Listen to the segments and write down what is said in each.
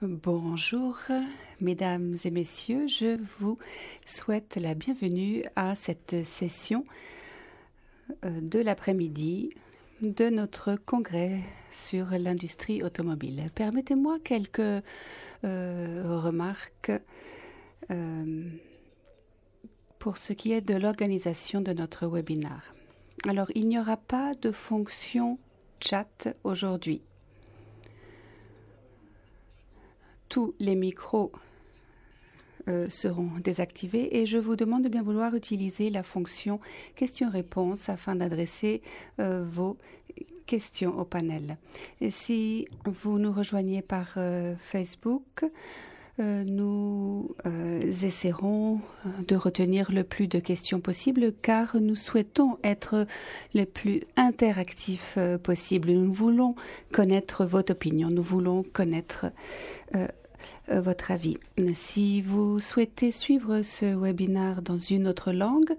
Bonjour, mesdames et messieurs, je vous souhaite la bienvenue à cette session euh, de l'après-midi de notre congrès sur l'industrie automobile. Permettez-moi quelques euh, remarques euh, pour ce qui est de l'organisation de notre webinaire. Alors, il n'y aura pas de fonction chat aujourd'hui. tous les micros euh, seront désactivés et je vous demande de bien vouloir utiliser la fonction question-réponse afin d'adresser euh, vos questions au panel. Et si vous nous rejoignez par euh, Facebook, nous essaierons de retenir le plus de questions possibles car nous souhaitons être les plus interactifs possible. Nous voulons connaître votre opinion, nous voulons connaître euh, votre avis. Si vous souhaitez suivre ce webinaire dans une autre langue,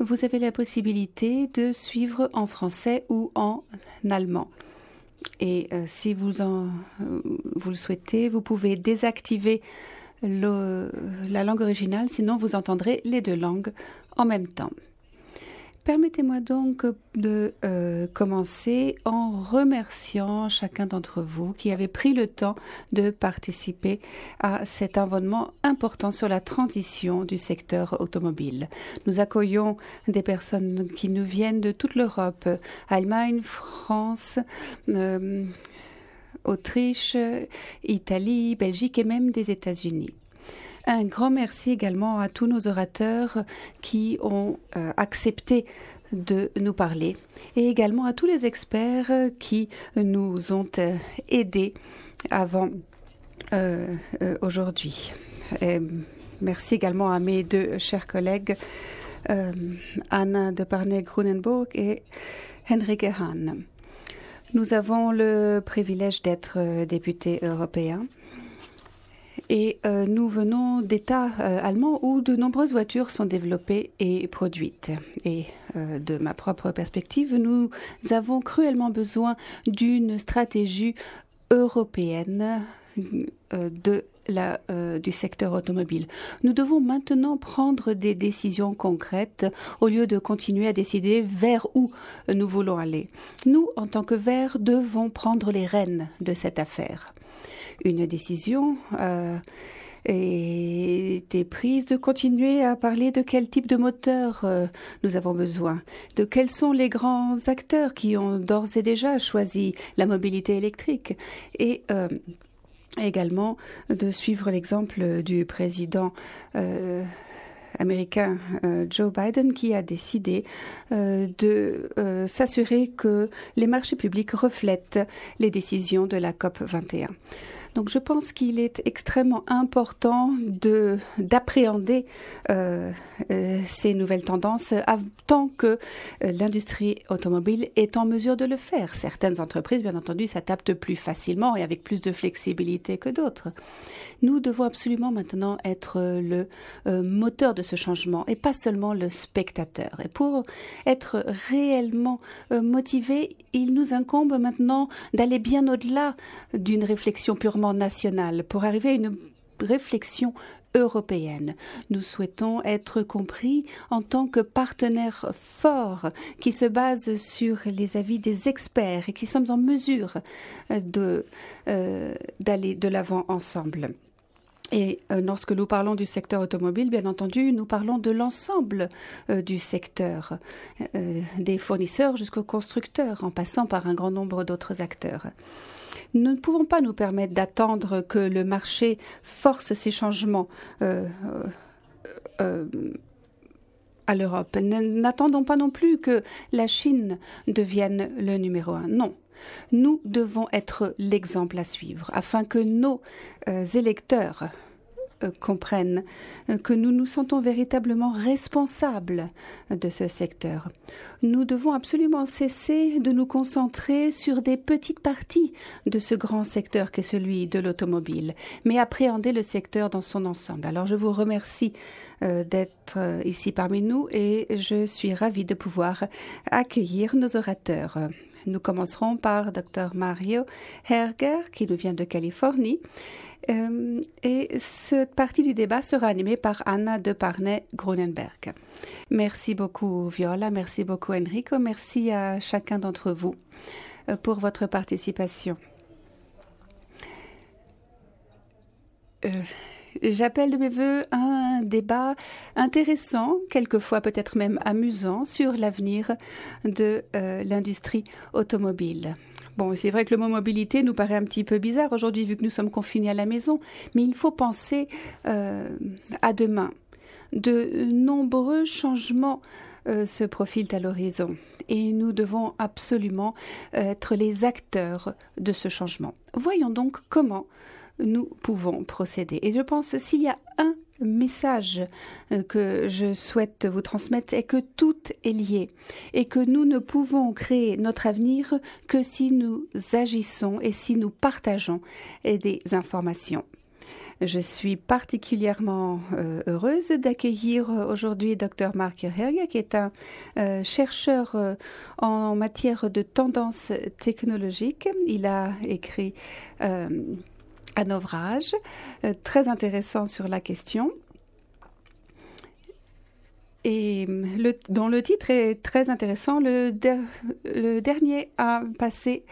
vous avez la possibilité de suivre en français ou en allemand. Et euh, si euh, vous, le souhaitez, vous pouvez désactiver la langue originale, sinon vous entendrez les deux langues en même temps. Permettez-moi donc euh, de euh, commencer en remerciant chacun d'entre vous qui avait pris le temps de participer à cet événement important sur la transition du secteur automobile. Nous accueillons des personnes qui nous viennent de toute l'Europe, Allemagne, France, euh, Autriche, Italie, Belgique et même des États-Unis. Un grand merci également à tous nos orateurs qui ont euh, accepté de nous parler et également à tous les experts qui nous ont euh, aidés avant euh, aujourd'hui. Merci également à mes deux chers collègues, Anna de Parnay-Grunenburg et Henrike Hahn. Nous avons le privilège d'être députés européens et euh, nous venons d'États euh, allemands où de nombreuses voitures sont développées et produites. Et euh, de ma propre perspective, nous avons cruellement besoin d'une stratégie européenne de la, du secteur automobile. Nous devons maintenant prendre des décisions concrètes au lieu de continuer à décider vers où nous voulons aller. Nous, en tant que Verts, devons prendre les rênes de cette affaire une décision a euh, été prise de continuer à parler de quel type de moteur euh, nous avons besoin, de quels sont les grands acteurs qui ont d'ores et déjà choisi la mobilité électrique et euh, également de suivre l'exemple du président américain Joe Biden qui a décidé de s'assurer que les marchés publics reflètent les décisions de la COP 21. Donc je pense qu'il est extrêmement important de d'appréhender euh, euh, ces nouvelles tendances euh, tant que l'industrie automobile est en mesure de le faire. Certaines entreprises, bien entendu, s'adaptent plus facilement et avec plus de flexibilité que d'autres. Nous devons absolument maintenant être le moteur de ce changement et pas seulement le spectateur. Et pour être réellement motivé, il nous incombe maintenant d'aller bien au-delà d'une réflexion purement national, pour arriver à une réflexion européenne. Nous souhaitons être compris en tant que partenaire fort qui se base sur les avis des experts et qui sommes en mesure euh, de euh, d'aller de l'avant ensemble. Et euh, lorsque nous parlons du secteur automobile, bien entendu, nous parlons de l'ensemble du secteur, des fournisseurs jusqu'aux constructeurs, en passant par un grand nombre d'autres acteurs. Nous ne pouvons pas nous permettre d'attendre que le marché force ces changements. Euh, euh, euh, à l'Europe. N'attendons pas non plus que la Chine devienne le numéro un. Non. Nous devons être l'exemple à suivre afin que nos électeurs euh, comprennent euh, que nous nous sentons véritablement responsables de ce secteur. Nous devons absolument cesser de nous concentrer sur des petites parties de ce grand secteur qu'est celui de l'automobile, mais appréhender le secteur dans son ensemble. Alors je vous remercie euh, d'être ici parmi nous et je suis ravie de pouvoir accueillir nos orateurs. Nous commencerons par Dr Mario Herger, qui nous vient de Californie. Euh, et cette partie du débat sera animée par Anna de parnay grunenberg Merci beaucoup Viola, merci beaucoup Enrico, merci à chacun d'entre vous euh, pour votre participation. Euh, J'appelle de mes voeux un débat intéressant, quelquefois peut-être même amusant, sur l'avenir de euh, l'industrie automobile. Bon, c'est vrai que le mot mobilité nous paraît un petit peu bizarre aujourd'hui vu que nous sommes confinés à la maison, mais il faut penser euh, à demain. De nombreux changements euh, se profilent à l'horizon et nous devons absolument être les acteurs de ce changement. Voyons donc comment nous pouvons procéder. Et je pense s'il y a un message euh, que je souhaite vous transmettre c'est que tout est lié et que nous ne pouvons créer notre avenir que si nous agissons et si nous partageons des informations. Je suis particulièrement euh, heureuse d'accueillir aujourd'hui Dr Mark Herge, qui est un euh, chercheur en matière de tendances technologiques. Il a écrit un ouvrage euh, très intéressant sur la question. Et mm, le, dont le titre est très intéressant, le, le dernier a passer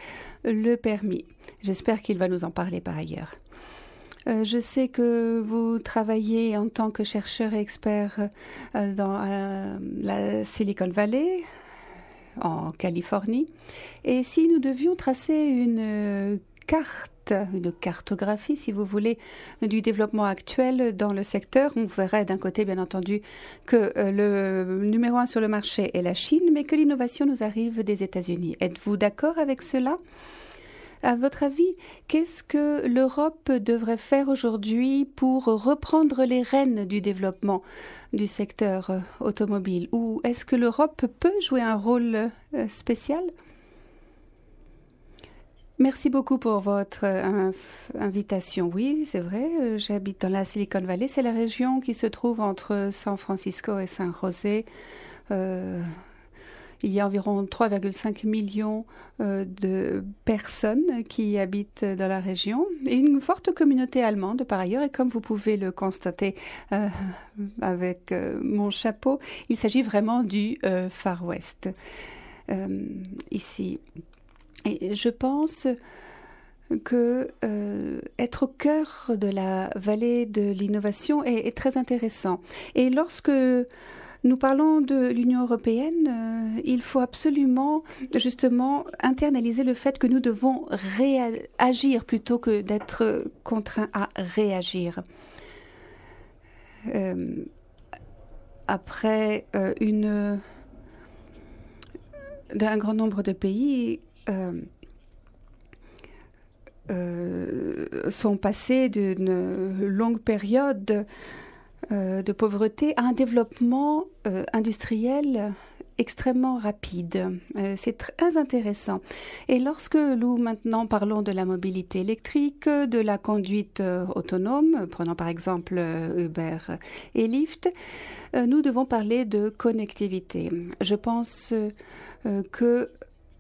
le permis. J'espère qu'il va nous en parler par ailleurs. Euh, je sais que vous travaillez en tant que chercheur et expert euh, dans la Silicon Valley, en Californie. Et si nous devions tracer une carte une cartographie, si vous voulez, du développement actuel dans le secteur. On verrait d'un côté, bien entendu, que euh, le numéro un sur le marché est la Chine, mais que l'innovation nous arrive des États-Unis. Êtes-vous d'accord avec cela à votre avis, qu'est-ce que l'Europe devrait faire aujourd'hui pour reprendre les rênes du développement du secteur euh, automobile Ou est-ce que l'Europe peut jouer un rôle euh, spécial Merci beaucoup pour votre euh, invitation. Oui, c'est vrai, euh, j'habite dans la Silicon Valley. C'est la région qui se trouve entre San Francisco et San José. Euh, il y a environ 3,5 millions de personnes qui habitent dans la région et une forte communauté allemande par ailleurs. Et comme vous pouvez le constater avec mon chapeau, il s'agit vraiment du Far West ici je pense que euh, être au cœur de la vallée de l'innovation est, très intéressant. Et lorsque nous parlons de l'Union européenne, euh, il faut absolument justement internaliser le fait que nous devons agir plutôt que d'être contraints à réagir. Euh, après une d'un grand nombre de pays euh, euh, sont passés d'une longue période euh, de pauvreté à un développement industriel extrêmement rapide. c'est très intéressant. Et lorsque nous maintenant parlons de la mobilité électrique, de la conduite autonome, prenons par exemple Uber et Lyft, nous devons parler de connectivité. Je pense que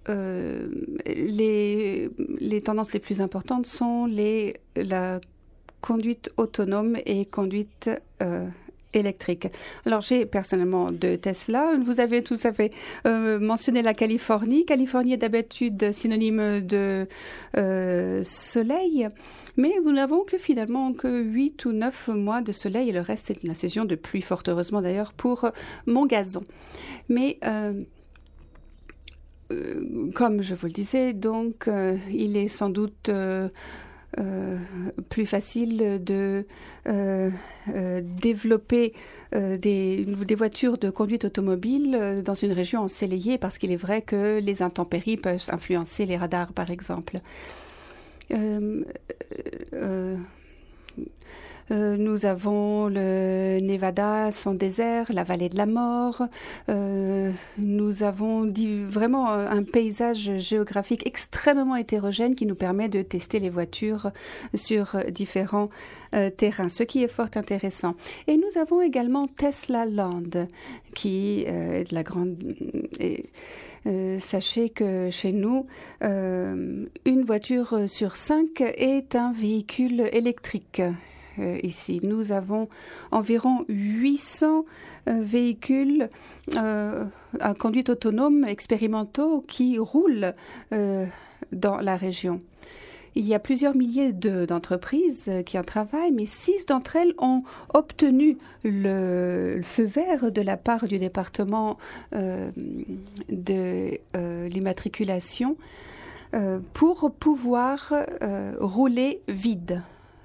euh, les, les, tendances les plus importantes sont les, la conduite autonome et conduite euh, électrique. Alors j'ai personnellement deux Tesla. Vous avez tout à fait euh, mentionné la Californie. Californie est d'habitude synonyme de soleil, mais nous n'avons que finalement que 8 ou 9 mois de soleil et le reste c'est la saison de pluie, fort heureusement d'ailleurs, pour mon gazon. Mais... Euh, comme je vous le disais, donc euh, il est sans doute euh, plus facile de développer des, des, voitures de conduite automobile dans une région ensoleillée parce qu'il est vrai que les intempéries peuvent influencer les radars, par exemple. Euh, nous avons le Nevada, son désert, la vallée de la mort. Euh, nous avons vraiment euh, un paysage géographique extrêmement hétérogène qui nous permet de tester les voitures sur différents terrains, ce qui est fort intéressant. Et nous avons également Tesla Land, qui est de la grande... sachez que chez nous, une voiture sur cinq est un véhicule électrique. Euh, ici. Nous avons environ 800 euh, véhicules euh, à conduite autonome expérimentaux qui roulent dans la région. Il y a plusieurs milliers d'entreprises qui en travaillent, mais six d'entre elles ont obtenu le, feu vert de la part du département de l'immatriculation pour pouvoir rouler vide.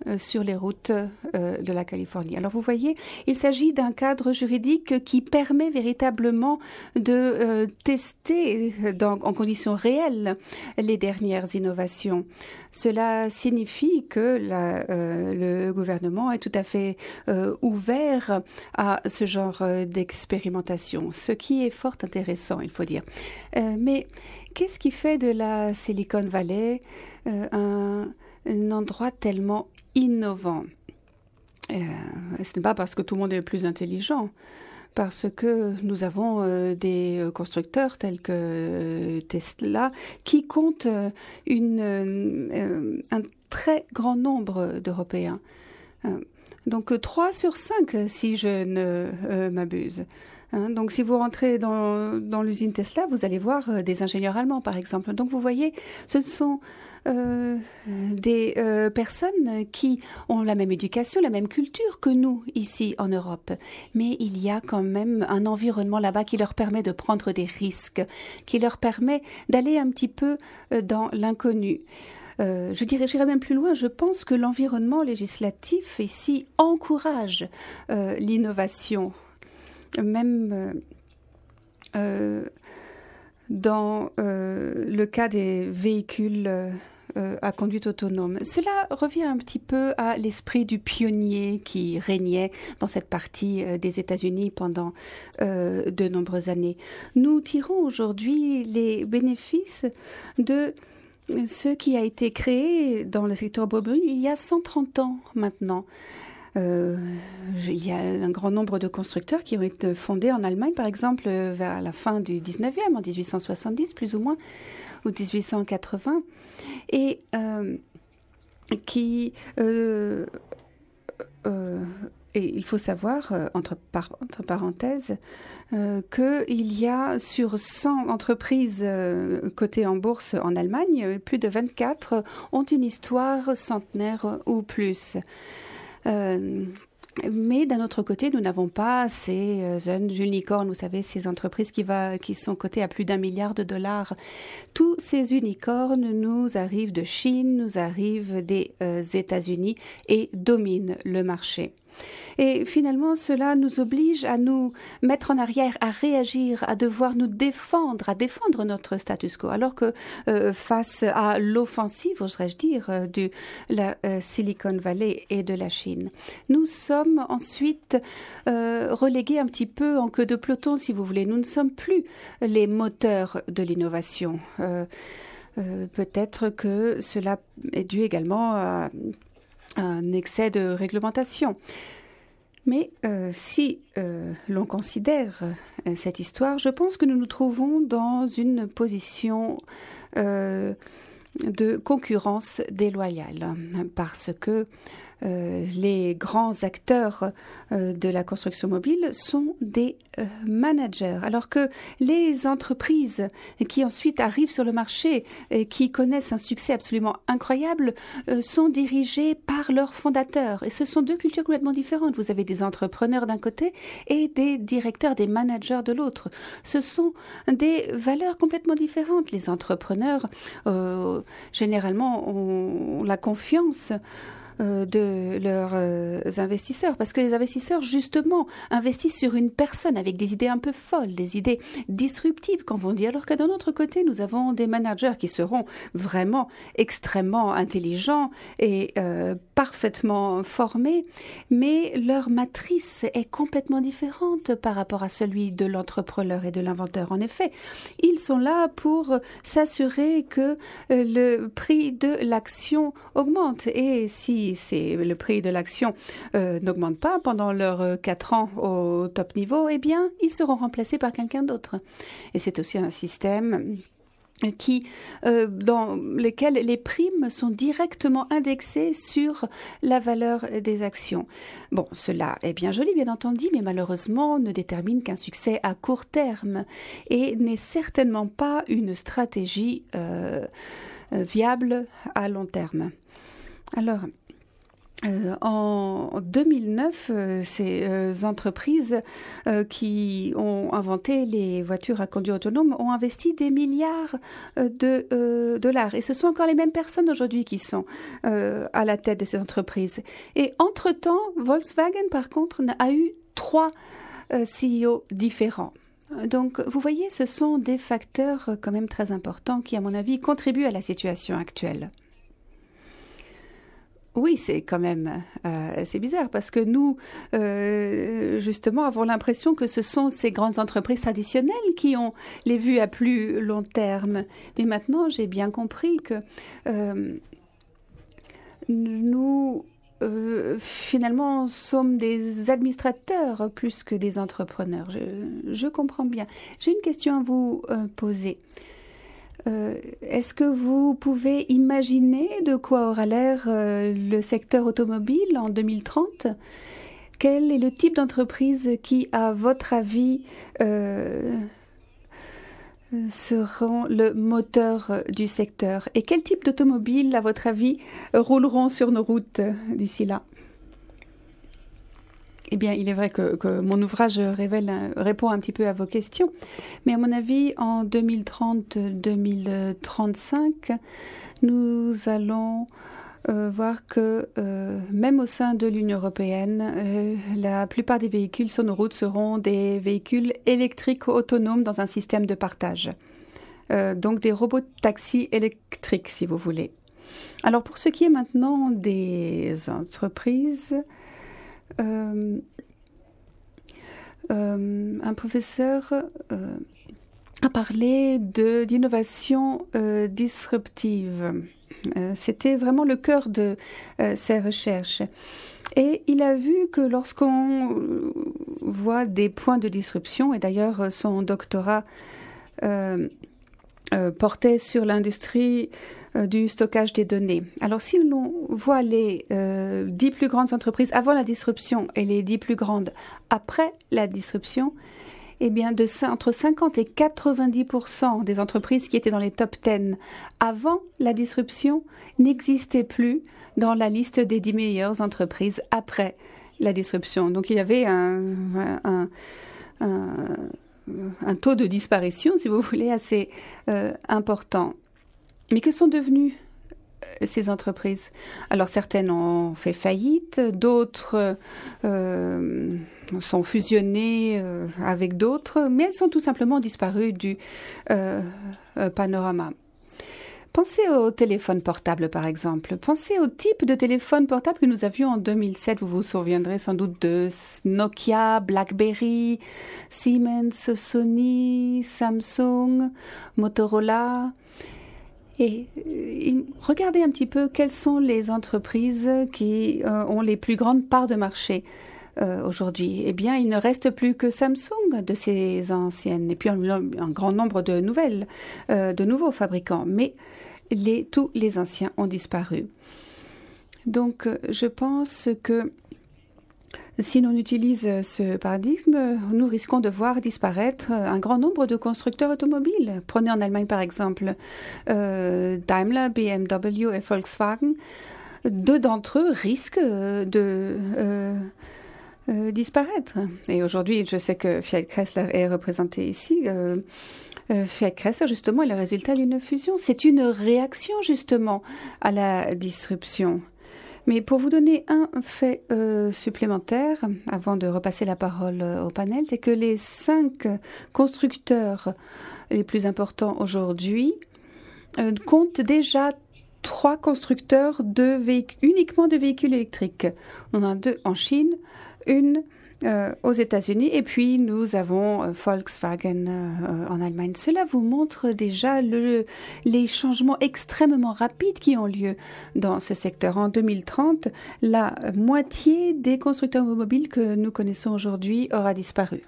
Euh, sur les routes euh, de la Californie. Alors vous voyez, il s'agit d'un cadre juridique qui permet véritablement de euh, tester donc en conditions réelles les dernières innovations. Cela signifie que le gouvernement est tout à fait ouvert à ce genre d'expérimentation, ce qui est fort intéressant, il faut dire. mais qu'est-ce qui fait de la Silicon Valley un un endroit tellement innovant. Euh, ce n'est pas parce que tout le monde est plus intelligent, parce que nous avons euh, des euh, constructeurs tels que Tesla qui comptent un très grand nombre d'Européens. donc 3 sur 5, si je ne m'abuse. Hein, donc si vous rentrez dans, l'usine Tesla, vous allez voir euh, des ingénieurs allemands, par exemple. Donc vous voyez, ce sont euh, des euh, personnes qui ont la même éducation, la même culture que nous ici en Europe. Mais il y a quand même un environnement là-bas qui leur permet de prendre des risques, qui leur permet d'aller un petit peu dans l'inconnu. je dirais, j'irai même plus loin, je pense que l'environnement législatif ici encourage l'innovation même euh, euh, dans euh, le cas des véhicules à conduite autonome. Cela revient un petit peu à l'esprit du pionnier qui régnait dans cette partie des États-Unis pendant de nombreuses années. Nous tirons aujourd'hui les bénéfices de ce qui a été créé dans le secteur automobile il y a 130 ans maintenant. Euh, il y a un grand nombre de constructeurs qui ont été fondés en Allemagne, par exemple, euh, vers la fin du 19e, en 1870 plus ou moins, ou 1880, et euh, qui... et il faut savoir, entre, parenthèses, que qu'il y a sur 100 entreprises cotées en bourse en Allemagne, plus de 24 ont une histoire centenaire ou plus. Euh, mais d'un autre côté, nous n'avons pas ces euh, jeunes unicornes, vous savez, ces entreprises qui, sont cotées à plus d'un milliard de dollars. Tous ces unicornes nous arrivent de Chine, nous arrivent des euh, États-Unis et dominent le marché. Et finalement, cela nous oblige à nous mettre en arrière, à réagir, à devoir nous défendre, à défendre notre status quo. Alors que euh, face à l'offensive, oserais-je dire, euh, de la euh, Silicon Valley et de la Chine, nous sommes ensuite relégués un petit peu en queue de peloton, si vous voulez. Nous ne sommes plus les moteurs de l'innovation. peut-être que cela est dû également à un excès de réglementation. Mais euh, si euh, l'on considère euh, cette histoire, je pense que nous nous trouvons dans une position de concurrence déloyale, parce que euh, les grands acteurs euh, de la construction mobile sont des euh, managers, alors que les entreprises qui ensuite arrivent sur le marché et qui connaissent un succès absolument incroyable sont dirigées par leurs fondateurs. Et ce sont deux cultures complètement différentes. Vous avez des entrepreneurs d'un côté et des directeurs, des managers de l'autre. Ce sont des valeurs complètement différentes. Les entrepreneurs, généralement, ont la confiance euh, de leurs euh, investisseurs, parce que les investisseurs, justement, investissent sur une personne avec des idées un peu folles, des idées disruptives, comme on dit, alors que d'un autre côté, nous avons des managers qui seront vraiment extrêmement intelligents et euh, parfaitement formés, mais leur matrice est complètement différente par rapport à celui de l'entrepreneur et de l'inventeur. En effet, ils sont là pour s'assurer que euh, le prix de l'action augmente. Et si c'est le prix de l'action euh, n'augmente pas pendant leurs euh, quatre ans au top niveau, eh bien, ils seront remplacés par quelqu'un d'autre. Et c'est aussi un système qui, euh, dans lesquels les primes sont directement indexées sur la valeur des actions. Bon, cela est bien joli, bien entendu, mais malheureusement ne détermine qu'un succès à court terme et n'est certainement pas une stratégie euh, euh, viable à long terme. Alors, euh, en 2009, euh, ces euh, entreprises qui ont inventé les voitures à conduite autonome ont investi des milliards de dollars. Et ce sont encore les mêmes personnes aujourd'hui qui sont à la tête de ces entreprises. Et entre-temps, Volkswagen, par contre, a eu trois CEO différents. Donc, vous voyez, ce sont des facteurs quand même très importants qui, à mon avis, contribuent à la situation actuelle. Oui, c'est quand même euh, c'est bizarre parce que nous, euh, justement, avons l'impression que ce sont ces grandes entreprises traditionnelles qui ont les vues à plus long terme. Mais maintenant, j'ai bien compris que euh, nous, euh, finalement, sommes des administrateurs plus que des entrepreneurs. je comprends bien. J'ai une question à vous poser. Euh, est-ce que vous pouvez imaginer de quoi aura l'air euh, le secteur automobile en 2030 Quel est le type d'entreprise qui, à votre avis, euh, seront le moteur du secteur Et quel type d'automobile, à votre avis, rouleront sur nos routes d'ici là eh bien, il est vrai que, mon ouvrage répond un petit peu à vos questions, mais à mon avis, en 2030-2035, nous allons euh, voir que euh, même au sein de l'Union européenne, euh, la plupart des véhicules sur nos routes seront des véhicules électriques autonomes dans un système de partage. donc des robots taxis électriques, si vous voulez. Alors pour ce qui est maintenant des entreprises, euh, euh, un professeur euh, a parlé de d'innovation disruptive. C'était vraiment le cœur de ses recherches. Et il a vu que lorsqu'on voit des points de disruption, et d'ailleurs son doctorat euh, portait sur l'industrie euh, du stockage des données. Alors si l'on voit les euh, dix plus grandes entreprises avant la disruption et les dix plus grandes après la disruption, eh bien de, entre 50 et 90% des entreprises qui étaient dans les top 10 avant la disruption n'existaient plus dans la liste des 10 meilleures entreprises après la disruption. Donc il y avait un un taux de disparition, si vous voulez, assez euh, important. Mais que sont devenues euh, ces entreprises Alors certaines ont fait faillite, d'autres euh, sont fusionnées avec d'autres, mais elles sont tout simplement disparues du panorama. Pensez au téléphone portable, par exemple. Pensez au type de téléphone portable que nous avions en 2007. Vous vous souviendrez sans doute de Nokia, BlackBerry, Siemens, Sony, Samsung, Motorola. Et, euh, regardez un petit peu quelles sont les entreprises qui euh, ont les plus grandes parts de marché. Euh, aujourd'hui Eh bien, il ne reste plus que Samsung de ces anciennes, et puis un, grand nombre de nouvelles, euh, de nouveaux fabricants. Mais tous les anciens ont disparu. Donc, euh, je pense que si l'on utilise ce paradigme, nous risquons de voir disparaître un grand nombre de constructeurs automobiles. Prenez en Allemagne par exemple Daimler, BMW et Volkswagen. Deux d'entre eux risquent de euh, disparaître. Et aujourd'hui, je sais que Fiat Chrysler est représenté ici. Euh, euh, Fiat Chrysler, justement, est le résultat d'une fusion. C'est une réaction, justement, à la disruption. Mais pour vous donner un fait supplémentaire, avant de repasser la parole au panel, c'est que les cinq constructeurs les plus importants aujourd'hui comptent déjà trois constructeurs de uniquement de véhicules électriques. On en a deux en Chine, une euh, aux États-Unis et puis nous avons euh, Volkswagen euh, en Allemagne. Cela vous montre déjà le, les changements extrêmement rapides qui ont lieu dans ce secteur. En 2030, la moitié des constructeurs automobiles que nous connaissons aujourd'hui aura disparu.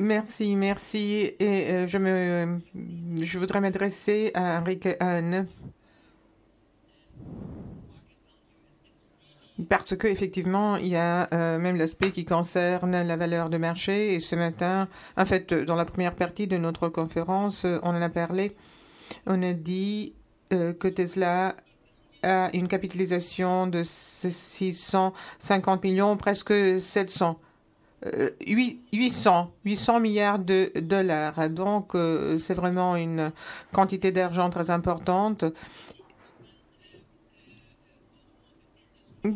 Merci, merci. Et je, voudrais m'adresser à Henrique Parce que effectivement, il y a euh, même l'aspect qui concerne la valeur de marché. Et ce matin, en fait, dans la première partie de notre conférence, on en a parlé. On a dit euh, que Tesla a une capitalisation de 650 millions, presque 700. 800, 800 milliards de dollars. Donc, euh, c'est vraiment une quantité d'argent très importante.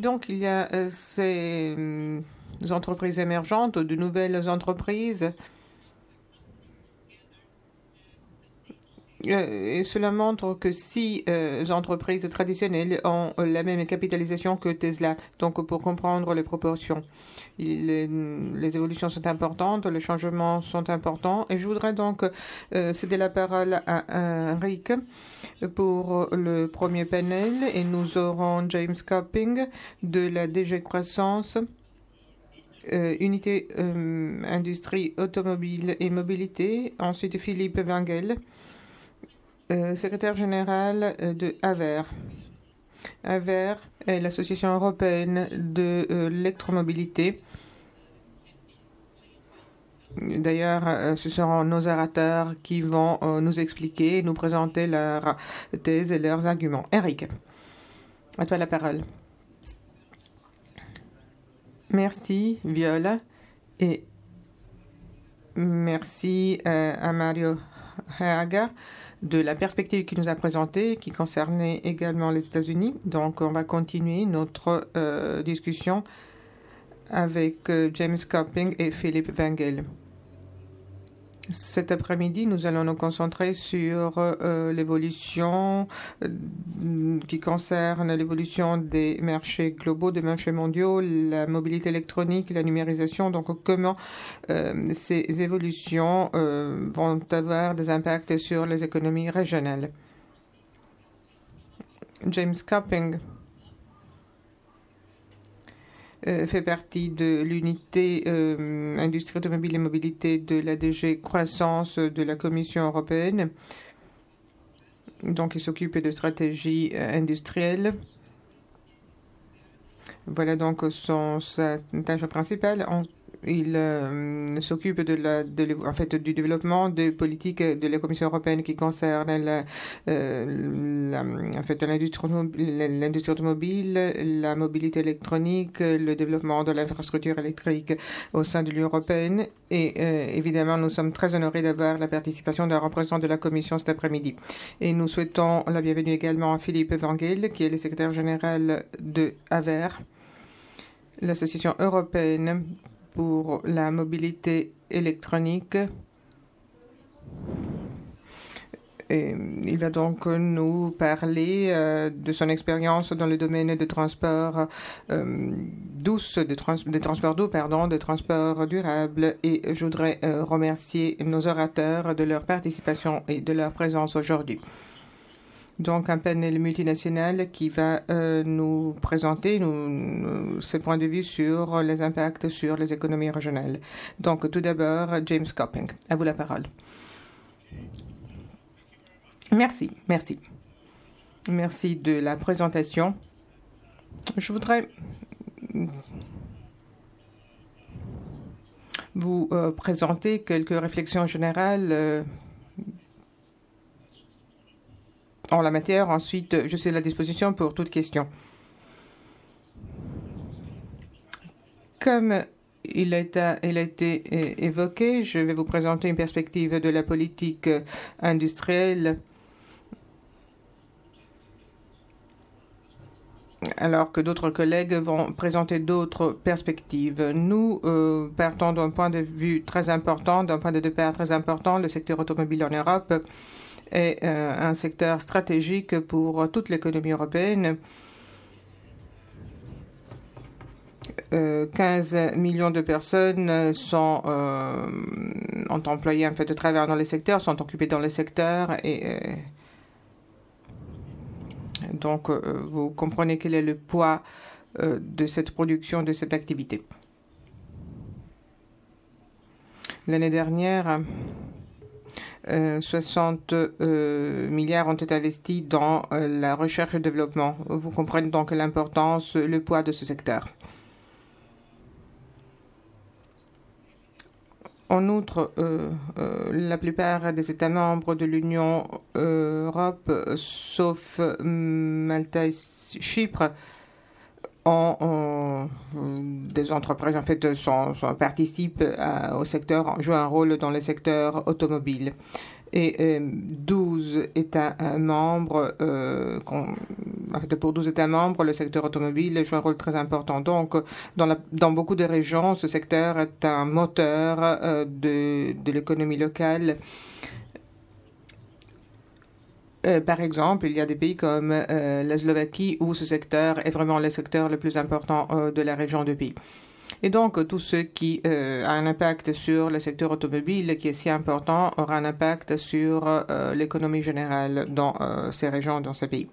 Donc, il y a euh, ces hum, entreprises émergentes, de nouvelles entreprises Euh, et cela montre que six euh, entreprises traditionnelles ont la même capitalisation que Tesla. Donc, pour comprendre les proportions, les, évolutions sont importantes, les changements sont importants. Et je voudrais donc euh, céder la parole à Rick pour le premier panel. Et nous aurons James Copping de la DG Croissance. unité industrie automobile et mobilité. Ensuite, Philippe Wengel, euh, secrétaire général euh, de AVER. AVER est l'Association européenne de euh, l'électromobilité. D'ailleurs, ce seront nos orateurs qui vont nous expliquer et nous présenter leurs thèses et leurs arguments. Eric, à toi la parole. Merci, Viola, et merci à Mario Hager de la perspective qu'il nous a présentée, qui concernait également les États-Unis. Donc, on va continuer notre euh, discussion avec euh, James Copping et Philippe Wengel. Cet après-midi, nous allons nous concentrer sur euh, l'évolution euh, qui concerne l'évolution des marchés globaux, des marchés mondiaux, la mobilité électronique, la numérisation. Donc, comment euh, ces évolutions vont avoir des impacts sur les économies régionales. James Copping. Euh, fait partie de l'unité euh, industrie automobile et mobilité de la DG Croissance de la Commission européenne. Donc, il s'occupe de stratégie euh, industrielle. Voilà donc son, sa tâche principale il euh, s'occupe de la, en fait, du développement des politiques de la Commission européenne qui concernent euh, fait, l'industrie automobile, la mobilité électronique, le développement de l'infrastructure électrique au sein de l'Union européenne. Et euh, évidemment, nous sommes très honorés d'avoir la participation d'un représentant de la Commission cet après-midi. Et nous souhaitons la bienvenue également à Philippe Evangel, qui est le secrétaire général de AVER, l'Association européenne pour la mobilité électronique. il va donc nous parler euh, de son expérience dans le domaine de transports euh, de transports doux, pardon, de transports durables. Et je voudrais euh, remercier nos orateurs de leur participation et de leur présence aujourd'hui donc un panel multinational qui va euh, nous présenter nous, ses points de vue sur les impacts sur les économies régionales. Donc tout d'abord, James Copping, à vous la parole. Merci, merci. Merci de la présentation. Je voudrais vous euh, présenter quelques réflexions générales euh, en la matière. Ensuite, je suis à la disposition pour toute question. Comme il a, été euh, évoqué, je vais vous présenter une perspective de la politique euh, industrielle. alors que d'autres collègues vont présenter d'autres perspectives. Nous euh, partons d'un point de vue très important, d'un point de départ très important, le secteur automobile en Europe est euh, un secteur stratégique pour toute l'économie européenne. 15 euh, millions de personnes sont, euh, ont en fait de travers dans les secteurs, sont occupées dans les secteurs. Et, euh, donc, vous comprenez quel est le poids de cette production, de cette activité. L'année dernière, 60 euh, euh, milliards ont été investis dans euh, la recherche et le développement. Vous comprenez donc l'importance, le poids de ce secteur. En outre, la plupart des États membres de l'Union Europe, sauf Malta et Chypre, en euh, des entreprises en fait sont, participent euh, au secteur, jouent un rôle dans le secteur automobile. Et 12 euh, États membres, euh, en fait, pour 12 États membres, le secteur automobile joue un rôle très important. Donc, dans, dans beaucoup de régions, ce secteur est un moteur de, de l'économie locale euh, par exemple, il y a des pays comme euh, la Slovaquie où ce secteur est vraiment le secteur le plus important euh, de la région du pays. Et donc, tout ce qui a un impact sur le secteur automobile qui est si important aura un impact sur l'économie générale dans ces régions, dans ces pays.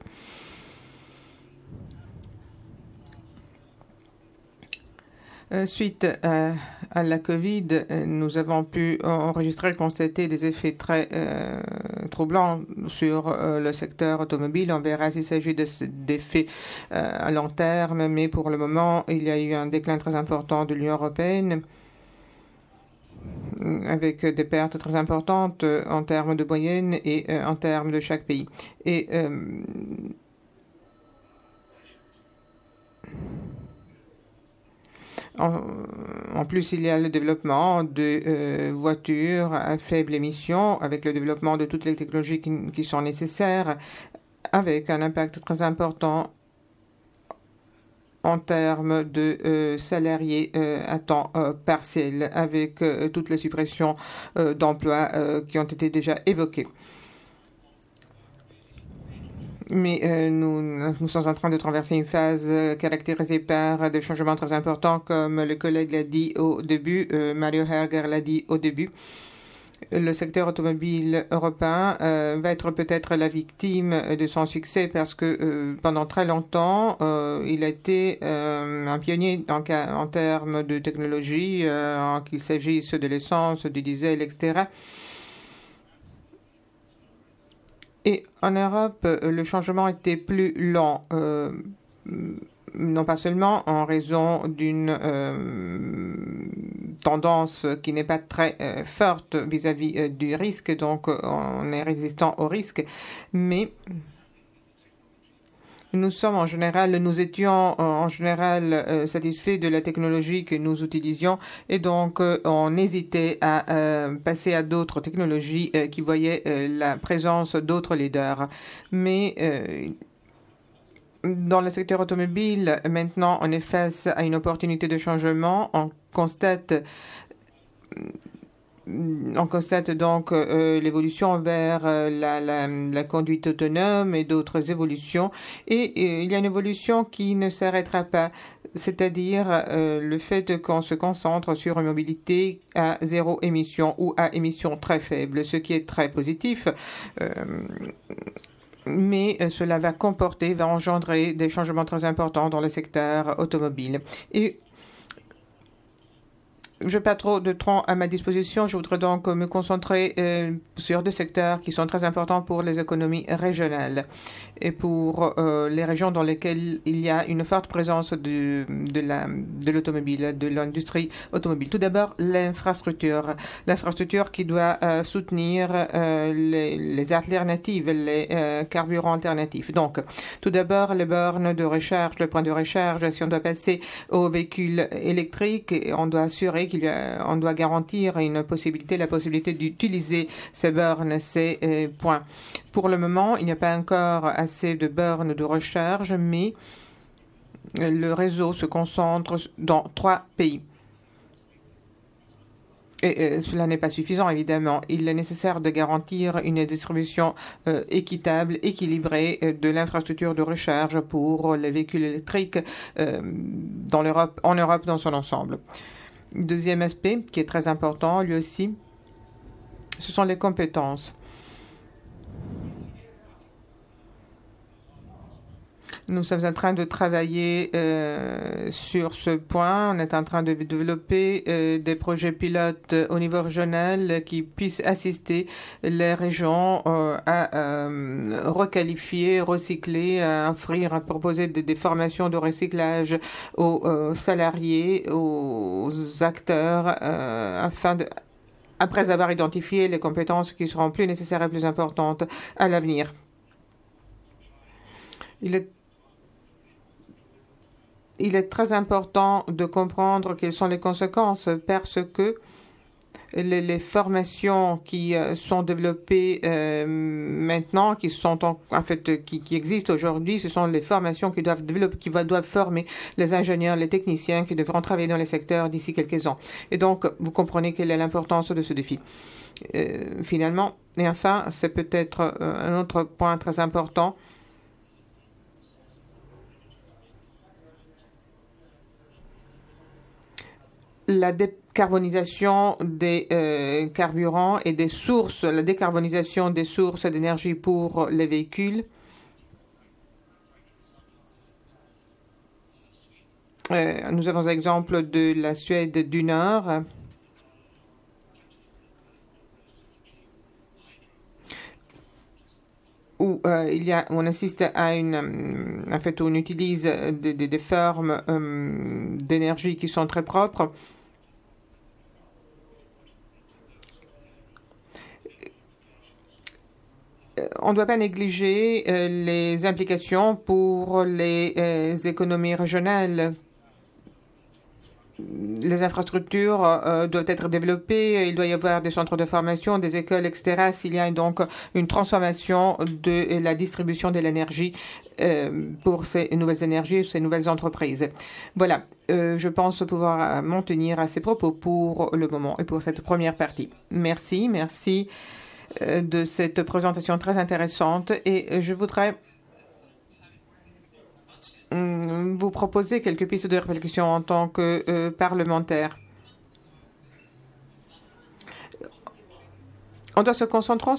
Euh, suite euh, à, la Covid, euh, nous avons pu enregistrer, et constater des effets très troublants sur le secteur automobile. On verra s'il s'agit d'effets à long terme, mais pour le moment, il y a eu un déclin très important de l'Union européenne avec des pertes très importantes en termes de moyenne et en termes de chaque pays. En, plus, il y a le développement de euh, voitures à faible émission, avec le développement de toutes les technologies qui, sont nécessaires, avec un impact très important en termes de euh, salariés euh, à temps partiel, avec toutes les suppressions d'emplois qui ont été déjà évoquées mais euh, nous, nous sommes en train de traverser une phase euh, caractérisée par des changements très importants, comme le collègue l'a dit au début, euh, Mario Herger l'a dit au début. Le secteur automobile européen va être peut-être la victime de son succès parce que pendant très longtemps, il a été un pionnier en, en termes de technologie, qu'il s'agisse de l'essence, du diesel, etc. Et en Europe, euh, le changement était plus lent, euh, non pas seulement en raison d'une euh, tendance qui n'est pas très forte vis à -vis, du risque, donc on est résistant au risque, mais nous sommes en général, nous étions euh, en général euh, satisfaits de la technologie que nous utilisions et donc euh, on hésitait à passer à d'autres technologies qui voyaient la présence d'autres leaders. Mais dans le secteur automobile, maintenant, on est face à une opportunité de changement. On constate on constate donc euh, l'évolution vers euh, la, conduite autonome et d'autres évolutions. Et, il y a une évolution qui ne s'arrêtera pas, c'est-à-dire euh, le fait qu'on se concentre sur une mobilité à zéro émission ou à émission très faible, ce qui est très positif mais cela va comporter, va engendrer des changements très importants dans le secteur automobile. Et je n'ai pas trop de temps à ma disposition. Je voudrais donc me concentrer euh, sur deux secteurs qui sont très importants pour les économies régionales et pour euh, les régions dans lesquelles il y a une forte présence de, de l'automobile, de l'industrie automobile. Tout d'abord, l'infrastructure. L'infrastructure qui doit euh, soutenir les, les, alternatives, les carburants alternatifs. Donc, tout d'abord, les bornes de recharge, le point de recharge. Si on doit passer aux véhicules électriques, on doit assurer on doit garantir une possibilité, la possibilité d'utiliser ces bornes, ces euh, points. Pour le moment, il n'y a pas encore assez de bornes de recharge, mais euh, le réseau se concentre dans trois pays. Et euh, cela n'est pas suffisant, évidemment. Il est nécessaire de garantir une distribution équitable, équilibrée de l'infrastructure de recharge pour les véhicules électriques en Europe dans son ensemble. Deuxième aspect qui est très important, lui aussi, ce sont les compétences. Nous sommes en train de travailler euh, sur ce point. On est en train de développer euh, des projets pilotes euh, au niveau régional qui puissent assister les régions à requalifier, recycler, à offrir, à proposer des, formations de recyclage aux, salariés, aux acteurs, afin de après avoir identifié les compétences qui seront plus nécessaires et plus importantes à l'avenir. Il est il est très important de comprendre quelles sont les conséquences parce que les, formations qui euh, sont développées euh, maintenant, qui sont en, fait qui, existent aujourd'hui, ce sont les formations qui doivent développer, qui doivent former les ingénieurs, les techniciens qui devront travailler dans les secteurs d'ici quelques ans. Et donc, vous comprenez quelle est l'importance de ce défi. Euh, finalement, et enfin, c'est peut-être un autre point très important la décarbonisation des euh, carburants et des sources, la décarbonisation des sources d'énergie pour les véhicules. Euh, nous avons un exemple de la Suède du Nord. où euh, il y a, on assiste à une, en fait, on utilise des, formes d'énergie qui sont très propres. Euh, on ne doit pas négliger euh, les implications pour les euh, économies régionales. Les infrastructures doivent être développées, il doit y avoir des centres de formation, des écoles, etc. S'il y a donc une transformation de la distribution de l'énergie pour ces nouvelles énergies, ces nouvelles entreprises. Voilà, je pense pouvoir m'en tenir à ces propos pour le moment et pour cette première partie. Merci, merci. Euh, de cette présentation très intéressante et je voudrais hum, vous proposer quelques pistes de réflexion en tant que euh, parlementaire. On doit se concentrer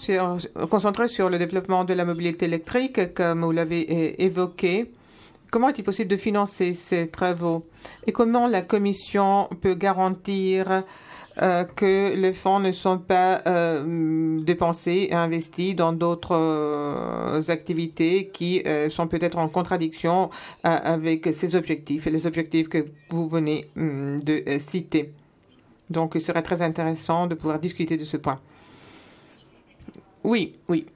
sur le développement de la mobilité électrique, comme vous l'avez euh, évoqué. Comment est-il possible de financer ces travaux et comment la Commission peut garantir euh, que les fonds ne sont pas euh, dépensés et investis dans d'autres euh, activités qui sont peut-être en contradiction avec ces objectifs et les objectifs que vous venez hum, de citer. Donc, il serait très intéressant de pouvoir discuter de ce point. Oui, oui.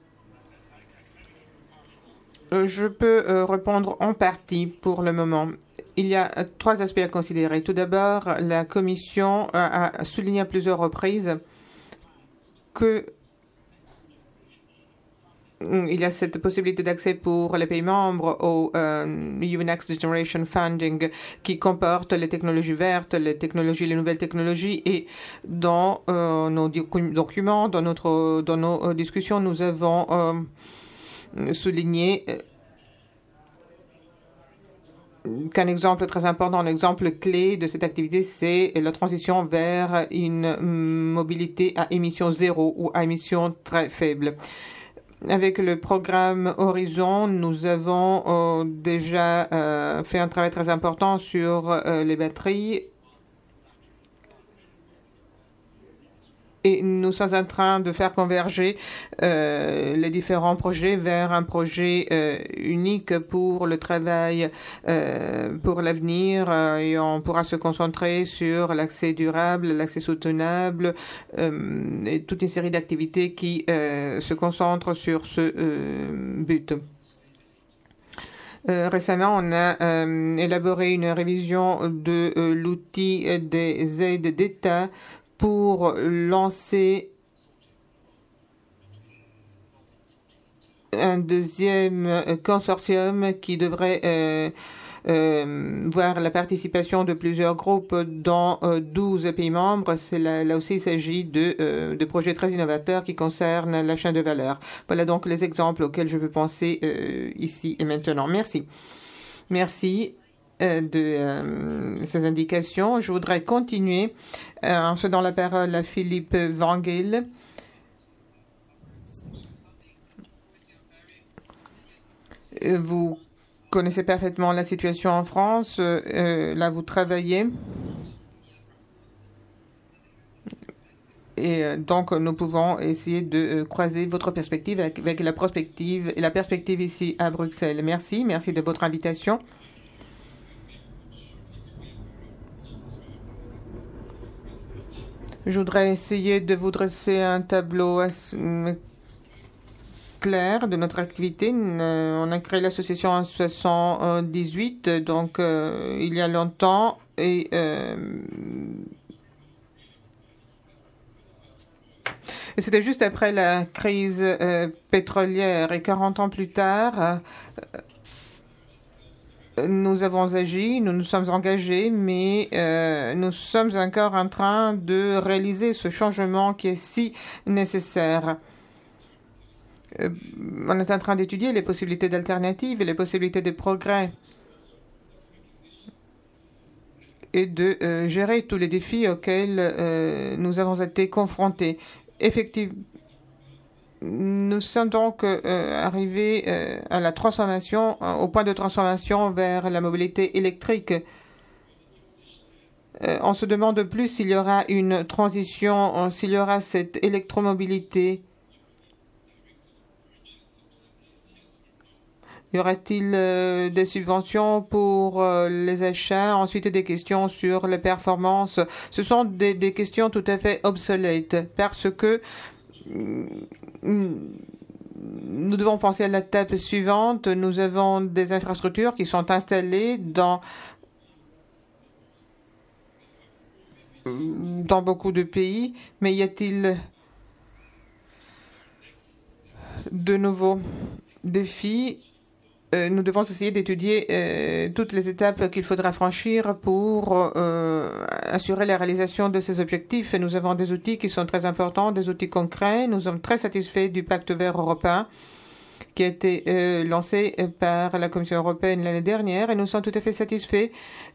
Je peux répondre en partie pour le moment. Il y a euh, trois aspects à considérer. Tout d'abord, la Commission euh, a souligné à plusieurs reprises que mm, il y a cette possibilité d'accès pour les pays membres au euh, Next Generation Funding qui comporte les technologies vertes, les technologies, les nouvelles technologies. Et dans nos documents, dans, notre, dans nos discussions, nous avons souligné qu'un exemple très important, un exemple clé de cette activité, c'est la transition vers une mobilité à émission zéro ou à émission très faible. Avec le programme Horizon, nous avons euh, déjà euh, fait un travail très important sur euh, les batteries et nous sommes en train de faire converger euh, les différents projets vers un projet euh, unique pour le travail, euh, pour l'avenir, et on pourra se concentrer sur l'accès durable, l'accès soutenable, et toute une série d'activités qui se concentrent sur ce but. récemment, on a élaboré une révision de l'outil des aides d'État pour lancer un deuxième consortium qui devrait euh, euh, voir la participation de plusieurs groupes dans 12 euh, pays membres. là, aussi, il s'agit de, de, projets très innovateurs qui concernent la chaîne de valeur. Voilà donc les exemples auxquels je peux penser ici et maintenant. Merci. Merci. Euh, de euh, ces indications. Je voudrais continuer euh, en cédant la parole à Philippe Vangel. Vous connaissez parfaitement la situation en France. Euh, là, vous travaillez. Et donc, nous pouvons essayer de croiser votre perspective avec, la prospective et la perspective ici à Bruxelles. Merci, merci de votre invitation. Je voudrais essayer de vous dresser un tableau euh, clair de notre activité. Euh, on a créé l'association en 78, donc euh, il y a longtemps, et C'était juste après la crise pétrolière et 40 ans plus tard, nous avons agi, nous nous sommes engagés, mais euh, nous sommes encore en train de réaliser ce changement qui est si nécessaire. Euh, on est en train d'étudier les possibilités d'alternatives et les possibilités de progrès et de euh, gérer tous les défis auxquels nous avons été confrontés. Effectivement, nous sommes donc euh, arrivés euh, à la transformation, euh, au point de transformation vers la mobilité électrique. on se demande plus s'il y aura une transition, s'il y aura cette électromobilité. Y aura-t-il des subventions pour les achats Ensuite, des questions sur les performances. Ce sont des questions tout à fait obsolètes parce que nous devons penser à la suivante. Nous avons des infrastructures qui sont installées dans dans beaucoup de pays, mais y a-t-il de nouveaux défis euh, nous devons essayer d'étudier euh, toutes les étapes qu'il faudra franchir pour euh, assurer la réalisation de ces objectifs. Et nous avons des outils qui sont très importants, des outils concrets. Nous sommes très satisfaits du pacte vert européen qui a été euh, lancé euh, par la Commission européenne l'année dernière et nous sommes tout à fait satisfaits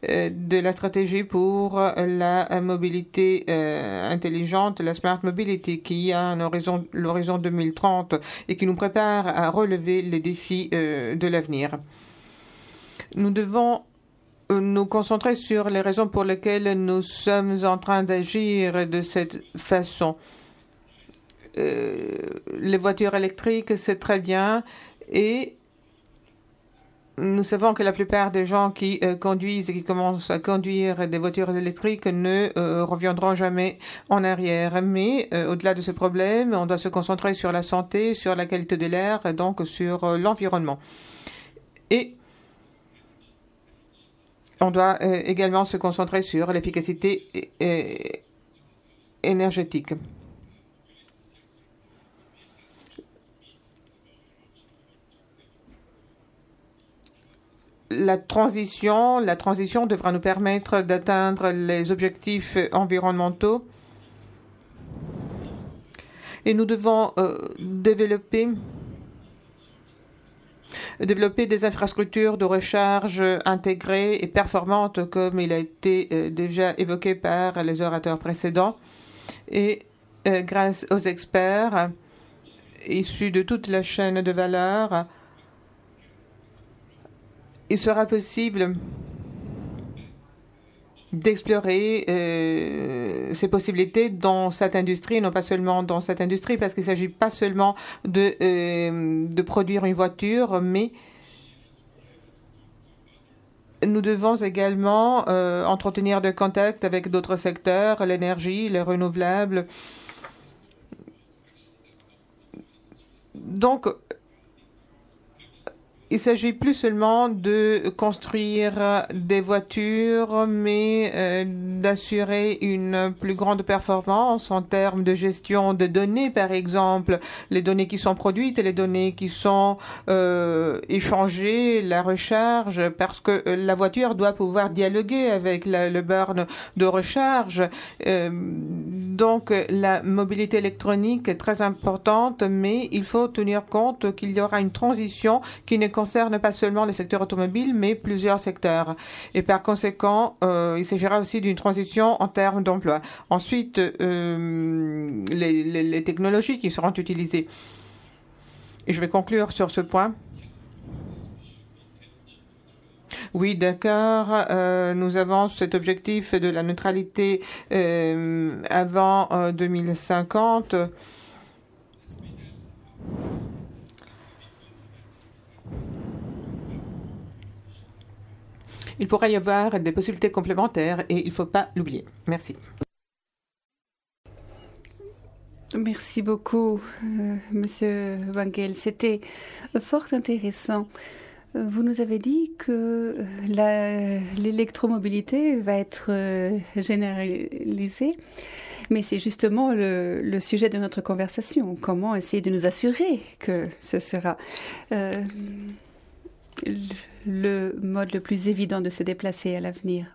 euh, de la stratégie pour la mobilité intelligente, la smart mobility qui a horizon, l'horizon 2030 et qui nous prépare à relever les défis de l'avenir. Nous devons nous concentrer sur les raisons pour lesquelles nous sommes en train d'agir de cette façon. Euh, les voitures électriques, c'est très bien. Et nous savons que la plupart des gens qui euh, conduisent et qui commencent à conduire des voitures électriques ne euh, reviendront jamais en arrière. Mais au-delà de ce problème, on doit se concentrer sur la santé, sur la qualité de l'air et donc sur l'environnement. Et on doit également se concentrer sur l'efficacité énergétique. la transition, la transition devra nous permettre d'atteindre les objectifs environnementaux et nous devons euh, développer des infrastructures de recharge intégrées et performantes, comme il a été euh, déjà évoqué par les orateurs précédents. Et euh, grâce aux experts issus de toute la chaîne de valeur, il sera possible d'explorer euh, ces possibilités dans cette industrie, non pas seulement dans cette industrie, parce qu'il ne s'agit pas seulement euh, de, produire une voiture, mais nous devons également euh, entretenir des contacts avec d'autres secteurs, l'énergie, les renouvelables. Donc, il s'agit plus seulement de construire des voitures, mais euh, d'assurer une plus grande performance en termes de gestion de données, par exemple, les données qui sont produites et les données qui sont euh, échangées, la recharge, parce que euh, la voiture doit pouvoir dialoguer avec le burn de recharge. donc, la mobilité électronique est très importante, mais il faut tenir compte qu'il y aura une transition qui ne concerne pas seulement le secteur automobile, mais plusieurs secteurs. Et par conséquent, euh, il s'agira aussi d'une transition en termes d'emploi. Ensuite, euh, les, technologies qui seront utilisées. Et je vais conclure sur ce point. Oui, d'accord. Euh, nous avons cet objectif de la neutralité avant 2050. Il pourra y avoir des possibilités complémentaires et il ne faut pas l'oublier. Merci. Merci beaucoup, euh, Monsieur Wangel. C'était fort intéressant. Vous nous avez dit que euh, l'électromobilité va être euh, généralisée, mais c'est justement le, sujet de notre conversation. Comment essayer de nous assurer que ce sera le mode le plus évident de se déplacer à l'avenir.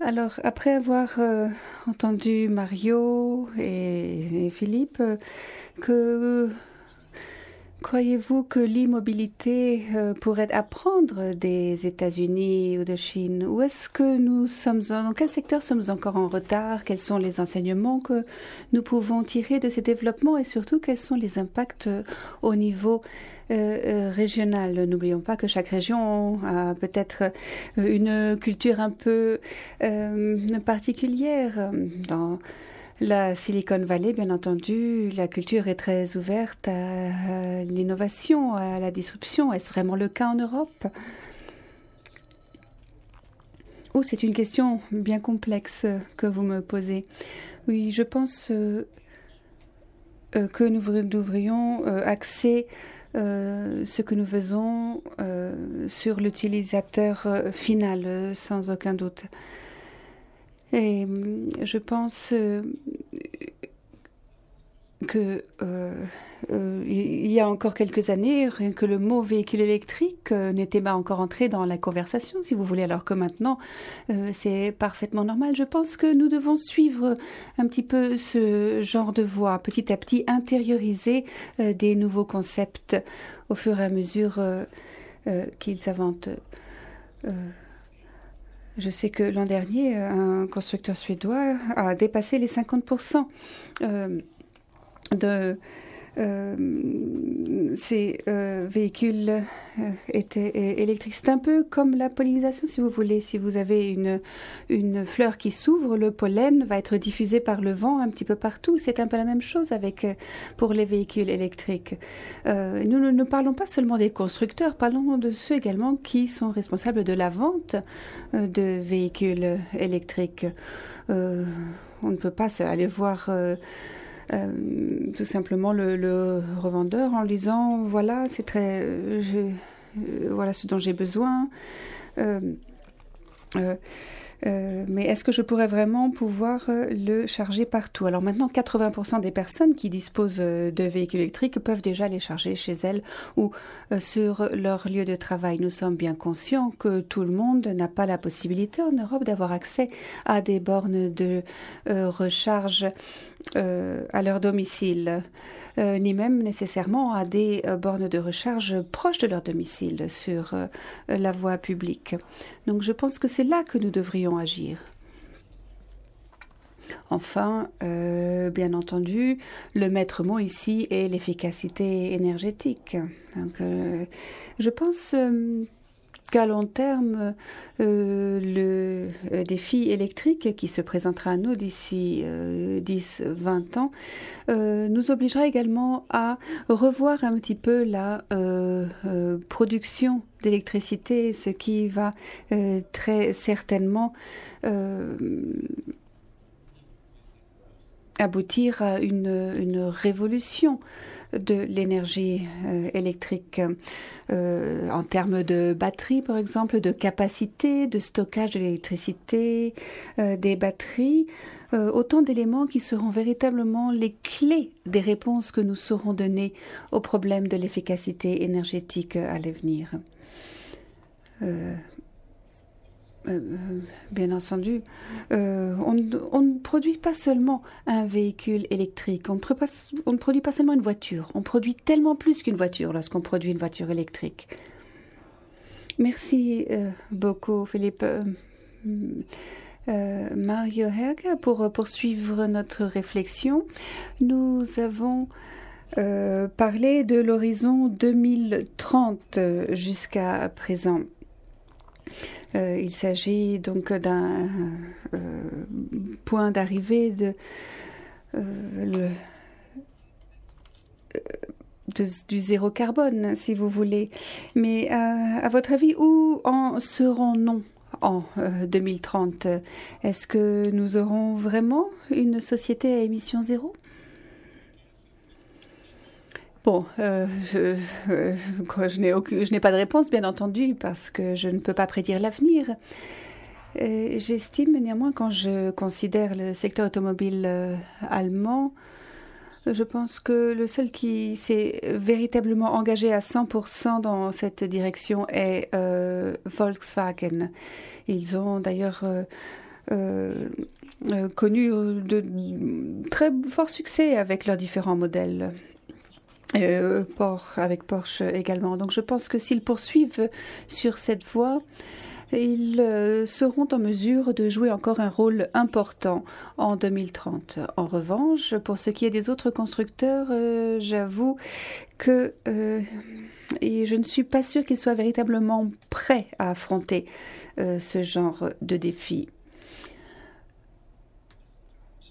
Alors, après avoir euh, entendu Mario et, Philippe, euh, que Croyez-vous que l'immobilité euh, pourrait apprendre des États-Unis ou de Chine Ou est-ce que nous sommes en, Dans quel secteur sommes nous encore en retard Quels sont les enseignements que nous pouvons tirer de ces développements et surtout quels sont les impacts euh, au niveau euh, régional N'oublions pas que chaque région a peut-être une culture un peu particulière dans la Silicon Valley, bien entendu, la culture est très ouverte à euh, l'innovation, à la disruption. Est-ce vraiment le cas en Europe Oh, c'est une question bien complexe que vous me posez. Oui, je pense euh, euh, que nous devrions axer ce que nous faisons sur l'utilisateur final, sans aucun doute. Et euh, je pense euh, que euh, il y a encore quelques années, rien que le mot véhicule électrique n'était pas encore entré dans la conversation, si vous voulez, alors que maintenant, c'est parfaitement normal. Je pense que nous devons suivre un petit peu ce genre de voie, petit à petit intérioriser des nouveaux concepts au fur et à mesure qu'ils inventent. Je sais que l'an dernier, un constructeur suédois a dépassé les 50% euh, de euh, ces euh, véhicules euh, étaient électriques. C'est un peu comme la pollinisation, si vous voulez. Si vous avez une, une fleur qui s'ouvre, le pollen va être diffusé par le vent un petit peu partout. C'est un peu la même chose avec pour les véhicules électriques. nous ne parlons pas seulement des constructeurs, parlons de ceux également qui sont responsables de la vente de véhicules électriques. on ne peut pas aller voir euh, tout simplement le, revendeur en lui disant voilà, c'est très, euh, euh, voilà ce dont j'ai besoin. mais est-ce que je pourrais vraiment pouvoir le charger partout Alors maintenant, 80% des personnes qui disposent de véhicules électriques peuvent déjà les charger chez elles ou sur leur lieu de travail. Nous sommes bien conscients que tout le monde n'a pas la possibilité en Europe d'avoir accès à des bornes de recharge euh, à leur domicile, euh, ni même nécessairement à des euh, bornes de recharge proches de leur domicile sur la voie publique. Donc je pense que c'est là que nous devrions agir. Enfin, bien entendu, le maître mot ici est l'efficacité énergétique. Donc, je pense qu'à long terme, euh, le euh, défi électrique qui se présentera à nous d'ici 10-20 euh, ans nous obligera également à revoir un petit peu la production d'électricité, ce qui va très certainement aboutir à une révolution de l'énergie euh, électrique euh, en termes de batterie, par exemple, de capacité, de stockage de l'électricité, euh, des batteries autant d'éléments qui seront véritablement les clés des réponses que nous saurons donner aux problème de l'efficacité énergétique à l'avenir. Euh, euh, bien entendu, euh, on, ne produit pas seulement un véhicule électrique, on, on ne produit pas seulement une voiture, on produit tellement plus qu'une voiture lorsqu'on produit une voiture électrique. Merci beaucoup, Philippe. Mm, Mario Herga, pour poursuivre notre réflexion, nous avons parlé de l'horizon 2030 jusqu'à présent. Euh, il s'agit donc d'un euh, point d'arrivée euh, de, du zéro carbone, si vous voulez. Mais à votre avis, où en serons-nous en 2030 Est-ce que nous aurons vraiment une société à émissions zéro Bon, euh, euh, je, n'ai pas de réponse, bien entendu, parce que je ne peux pas prédire l'avenir. Euh, j'estime néanmoins, quand je considère le secteur automobile allemand, je pense que le seul qui s'est véritablement engagé à 100% dans cette direction est Volkswagen. Ils ont d'ailleurs... connu de très forts succès avec leurs différents modèles. Euh, avec Porsche également. Donc je pense que s'ils poursuivent sur cette voie, ils euh, seront en mesure de jouer encore un rôle important en 2030. En revanche, pour ce qui est des autres constructeurs, euh, j'avoue que euh, et je ne suis pas sûre qu'ils soient véritablement prêts à affronter ce genre de défi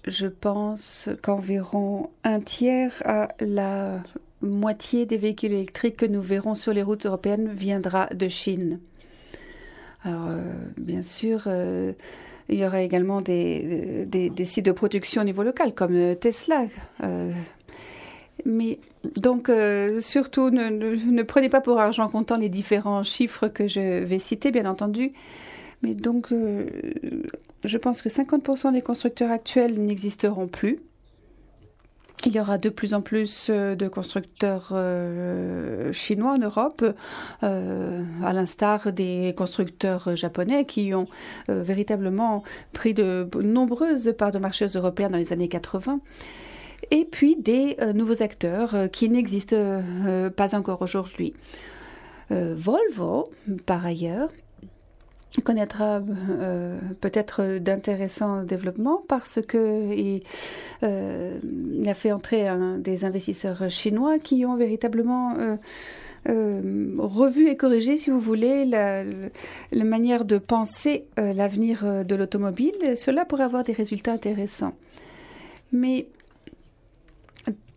je pense qu'environ un tiers à la moitié des véhicules électriques que nous verrons sur les routes européennes viendra de Chine. Alors, euh, bien sûr, euh, il y aura également des, sites de production au niveau local, comme euh, Tesla. mais donc, surtout, ne, prenez pas pour argent comptant les différents chiffres que je vais citer, bien entendu. Mais donc, je pense que 50% des constructeurs actuels n'existeront plus. Il y aura de plus en plus euh, de constructeurs euh, chinois en Europe, euh, à l'instar des constructeurs japonais qui ont véritablement pris de nombreuses parts de marché Européens dans les années 80 et puis des nouveaux acteurs qui n'existent pas encore aujourd'hui. Volvo, par ailleurs, connaîtra euh, peut-être d'intéressants développements parce que euh, a fait entrer des investisseurs chinois qui ont véritablement euh, revu et corrigé, si vous voulez, la, manière de penser l'avenir de l'automobile. Cela pourrait avoir des résultats intéressants. Mais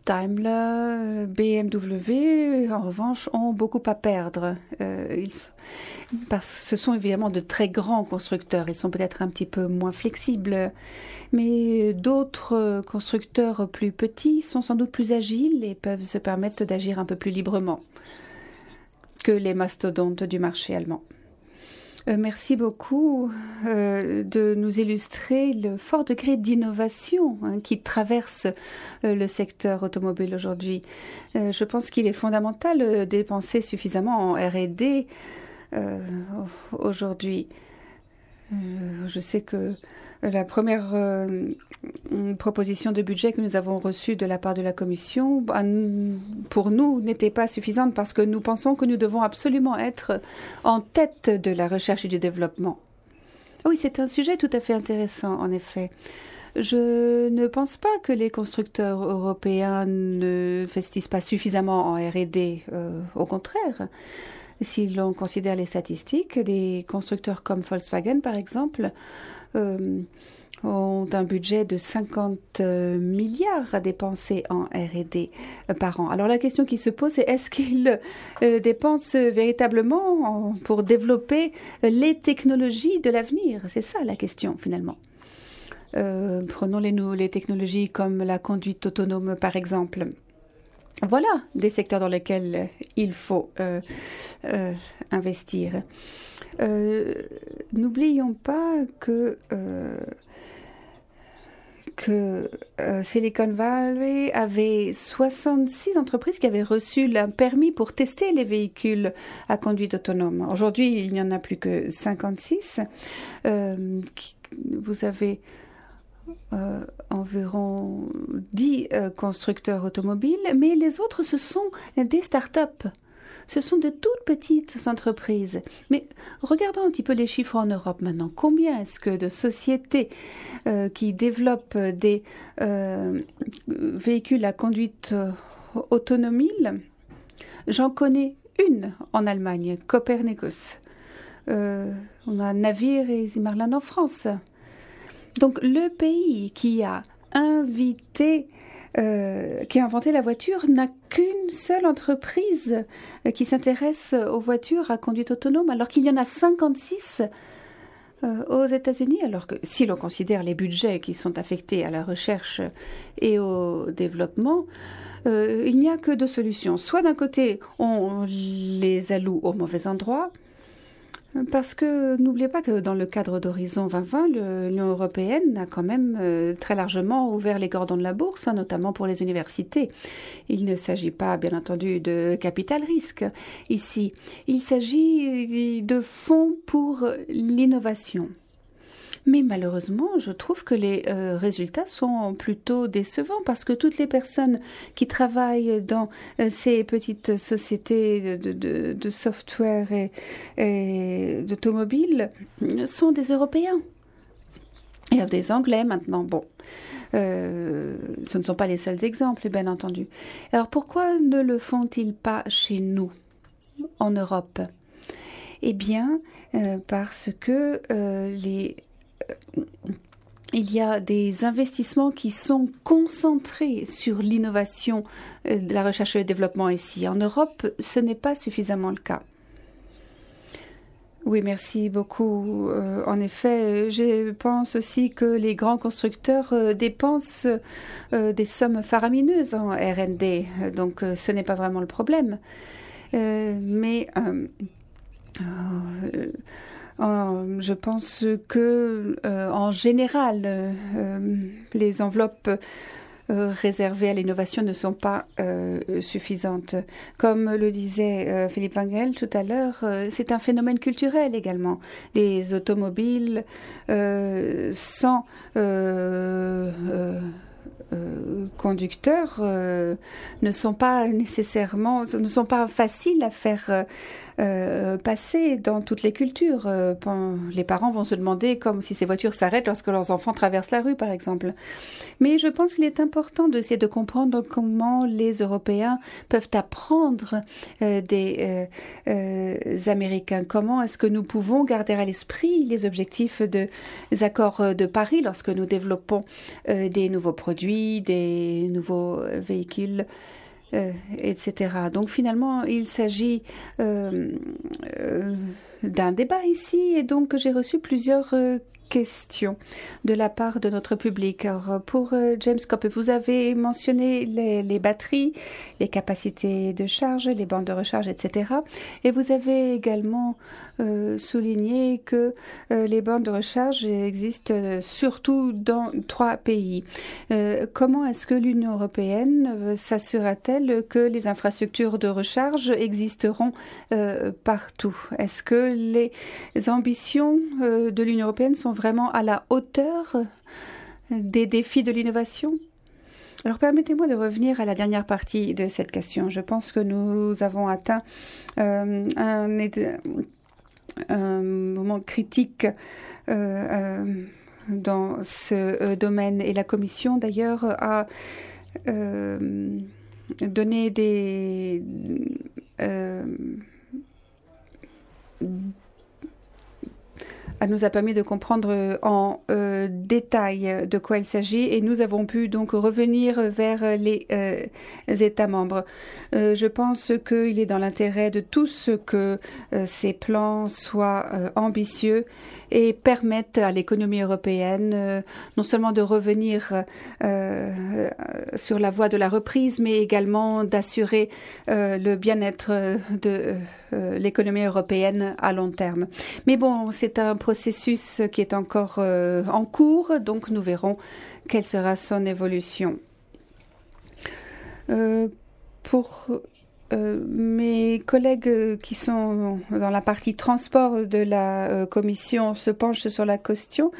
Daimler, euh, BMW, en revanche, ont beaucoup à perdre. Euh, parce que ce sont évidemment de très grands constructeurs. Ils sont peut-être un petit peu moins flexibles. Mais d'autres euh, constructeurs plus petits sont sans doute plus agiles et peuvent se permettre d'agir un peu plus librement que les mastodontes du marché allemand. Euh, merci beaucoup euh, de nous illustrer le fort degré d'innovation hein, qui traverse euh, le secteur automobile aujourd'hui. je pense qu'il est fondamental de dépenser suffisamment en R&D aujourd'hui. je sais que la première euh, proposition de budget que nous avons reçue de la part de la Commission, bah, pour nous, n'était pas suffisante parce que nous pensons que nous devons absolument être en tête de la recherche et du développement. Oui, c'est un sujet tout à fait intéressant, en effet. Je ne pense pas que les constructeurs européens ne investissent pas suffisamment en RD. Euh, au contraire, si l'on considère les statistiques, des constructeurs comme Volkswagen, par exemple, euh, ont un budget de 50 euh, milliards à dépenser en R&D euh, par an. Alors la question qui se pose, c'est est-ce qu'ils dépensent véritablement pour développer les technologies de l'avenir C'est ça la question finalement. prenons les, nous, les technologies comme la conduite autonome par exemple. Voilà des secteurs dans lesquels il faut euh, euh, investir. Euh, n'oublions pas que, que Silicon Valley avait 66 entreprises qui avaient reçu un permis pour tester les véhicules à conduite autonome. Aujourd'hui, il n'y en a plus que 56. vous avez euh, environ 10 euh, constructeurs automobiles, mais les autres, ce sont des start-up. Ce sont de toutes petites entreprises. Mais regardons un petit peu les chiffres en Europe maintenant. Combien est-ce que de sociétés euh, qui développent des véhicules à conduite autonome J'en connais une en Allemagne, Copernicus. on a Navire et Zimmerland en France. Donc le pays qui a invité euh, qui a inventé la voiture n'a qu'une seule entreprise euh, qui s'intéresse aux voitures à conduite autonome, alors qu'il y en a 56 euh, aux États-Unis, alors que si l'on considère les budgets qui sont affectés à la recherche et au développement, il n'y a que deux solutions. Soit d'un côté, on les alloue au mauvais endroit, parce que n'oubliez pas que dans le cadre d'Horizon 2020, l'Union européenne a quand même euh, très largement ouvert les cordons de la bourse, hein, notamment pour les universités. Il ne s'agit pas, bien entendu, de capital risque ici. Il s'agit euh, de fonds pour l'innovation. Mais malheureusement, je trouve que les euh, résultats sont plutôt décevants parce que toutes les personnes qui travaillent dans euh, ces petites sociétés de, software et, d'automobiles d'automobile sont des Européens. Il y a des Anglais maintenant. Bon, euh, ce ne sont pas les seuls exemples, bien entendu. Alors pourquoi ne le font-ils pas chez nous, en Europe Eh bien, parce que les il y a des investissements qui sont concentrés sur l'innovation, euh, la recherche et le développement ici. En Europe, ce n'est pas suffisamment le cas. Oui, merci beaucoup. Euh, en effet, euh, je pense aussi que les grands constructeurs dépensent des sommes faramineuses en RD, donc ce n'est pas vraiment le problème. mais euh, je pense que, euh, en général, euh, les enveloppes réservées à l'innovation ne sont pas suffisantes. Comme le disait Philippe Angel tout à l'heure, c'est un phénomène culturel également. Les automobiles sans conducteur ne sont pas nécessairement ne sont pas faciles à faire euh, passer dans toutes les cultures. Euh, les parents vont se demander comme si ces voitures s'arrêtent lorsque leurs enfants traversent la rue, par exemple. Mais je pense qu'il est important d'essayer de comprendre comment les Européens peuvent apprendre euh, des Américains. Comment est-ce que nous pouvons garder à l'esprit les objectifs des accords de Paris lorsque nous développons des nouveaux produits, des nouveaux véhicules euh, etc. Donc finalement, il s'agit euh, euh, d'un débat ici et donc j'ai reçu plusieurs questions de la part de notre public. Alors, pour James Cope, vous avez mentionné les, les, batteries, les capacités de charge, les bandes de recharge, etc. Et vous avez également euh, souligner que euh, les bornes de recharge existent euh, surtout dans trois pays. comment est-ce que l'Union européenne s'assurera-t-elle que les infrastructures de recharge existeront partout Est-ce que les ambitions de l'Union européenne sont vraiment à la hauteur des défis de l'innovation alors permettez-moi de revenir à la dernière partie de cette question. Je pense que nous avons atteint un, un euh, moment critique euh, euh, dans ce domaine. Et la Commission, d'ailleurs, a donné des, elle nous a permis de comprendre euh, en euh, détail euh, de quoi il s'agit et nous avons pu donc revenir vers les États membres. je pense qu'il est dans l'intérêt de tous que ces plans soient ambitieux et permettent à l'économie européenne euh, non seulement de revenir euh, euh, sur la voie de la reprise, mais également d'assurer le bien-être de l'économie européenne à long terme. Mais bon, c'est un processus qui est encore en cours, donc nous verrons quelle sera son évolution. pour euh, mes collègues euh, qui sont dans la partie transport de la euh, commission se penchent sur la question.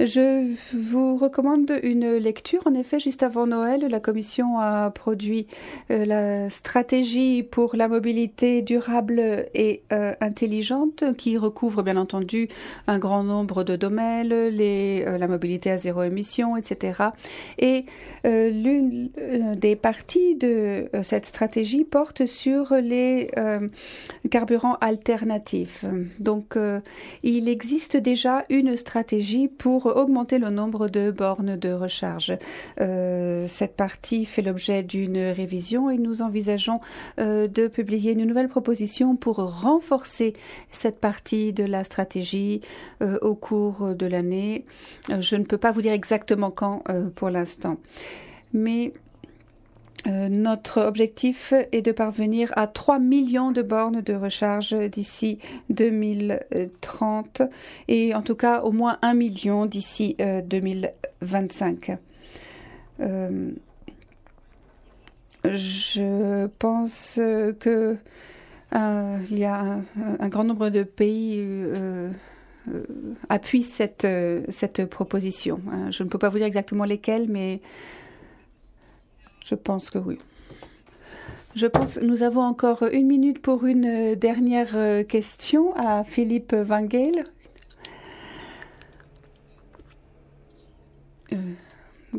Je vous recommande une lecture. En effet, juste avant Noël, la Commission a produit euh, la stratégie pour la mobilité durable et euh, intelligente qui recouvre bien entendu un grand nombre de domaines, les, euh, la mobilité à zéro émission, etc. Et l'une des parties de cette stratégie porte sur les carburants alternatifs. Donc, il existe déjà une stratégie pour augmenter le nombre de bornes de recharge. Euh, cette partie fait l'objet d'une révision et nous envisageons euh, de publier une nouvelle proposition pour renforcer cette partie de la stratégie euh, au cours de l'année. je ne peux pas vous dire exactement quand pour l'instant. Mais euh, notre objectif est de parvenir à 3 millions de bornes de recharge d'ici 2030 et en tout cas au moins 1 million d'ici 2025. Euh, euh, je pense que il y a un, grand nombre de pays appuient cette, cette proposition. Hein. Je ne peux pas vous dire exactement lesquels, mais je pense que oui. Je pense nous avons encore une minute pour une euh, dernière euh, question à Philippe Wangel.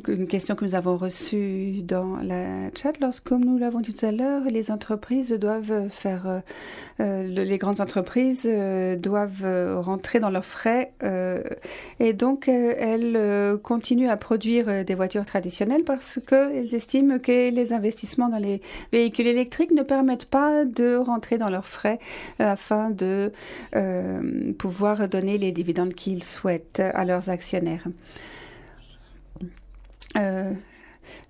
une question que nous avons reçue dans la chat. Lorsque, comme nous l'avons dit tout à l'heure, les entreprises doivent faire, euh, euh, les grandes entreprises euh, doivent rentrer dans leurs frais et donc elles continuent à produire des voitures traditionnelles parce qu'elles estiment que les investissements dans les véhicules électriques ne permettent pas de rentrer dans leurs frais afin de pouvoir donner les dividendes qu'ils souhaitent à leurs actionnaires. Euh,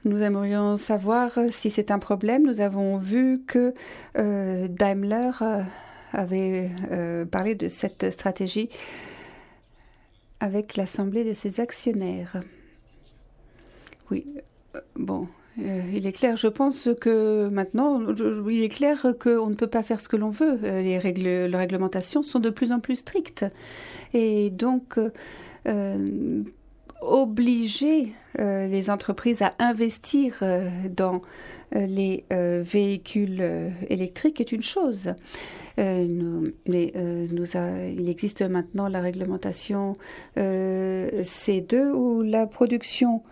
nous aimerions savoir si c'est un problème. Nous avons vu que euh, Daimler euh, avait parlé de cette stratégie avec l'assemblée de ses actionnaires. Oui, bon. il est clair, je pense que maintenant, il est clair qu'on ne peut pas faire ce que l'on veut. Les règles, les réglementations sont de plus en plus strictes. Et donc, obliger euh, les entreprises à investir euh, dans euh, les véhicules électriques est une chose. mais, il existe maintenant la réglementation C2 où la production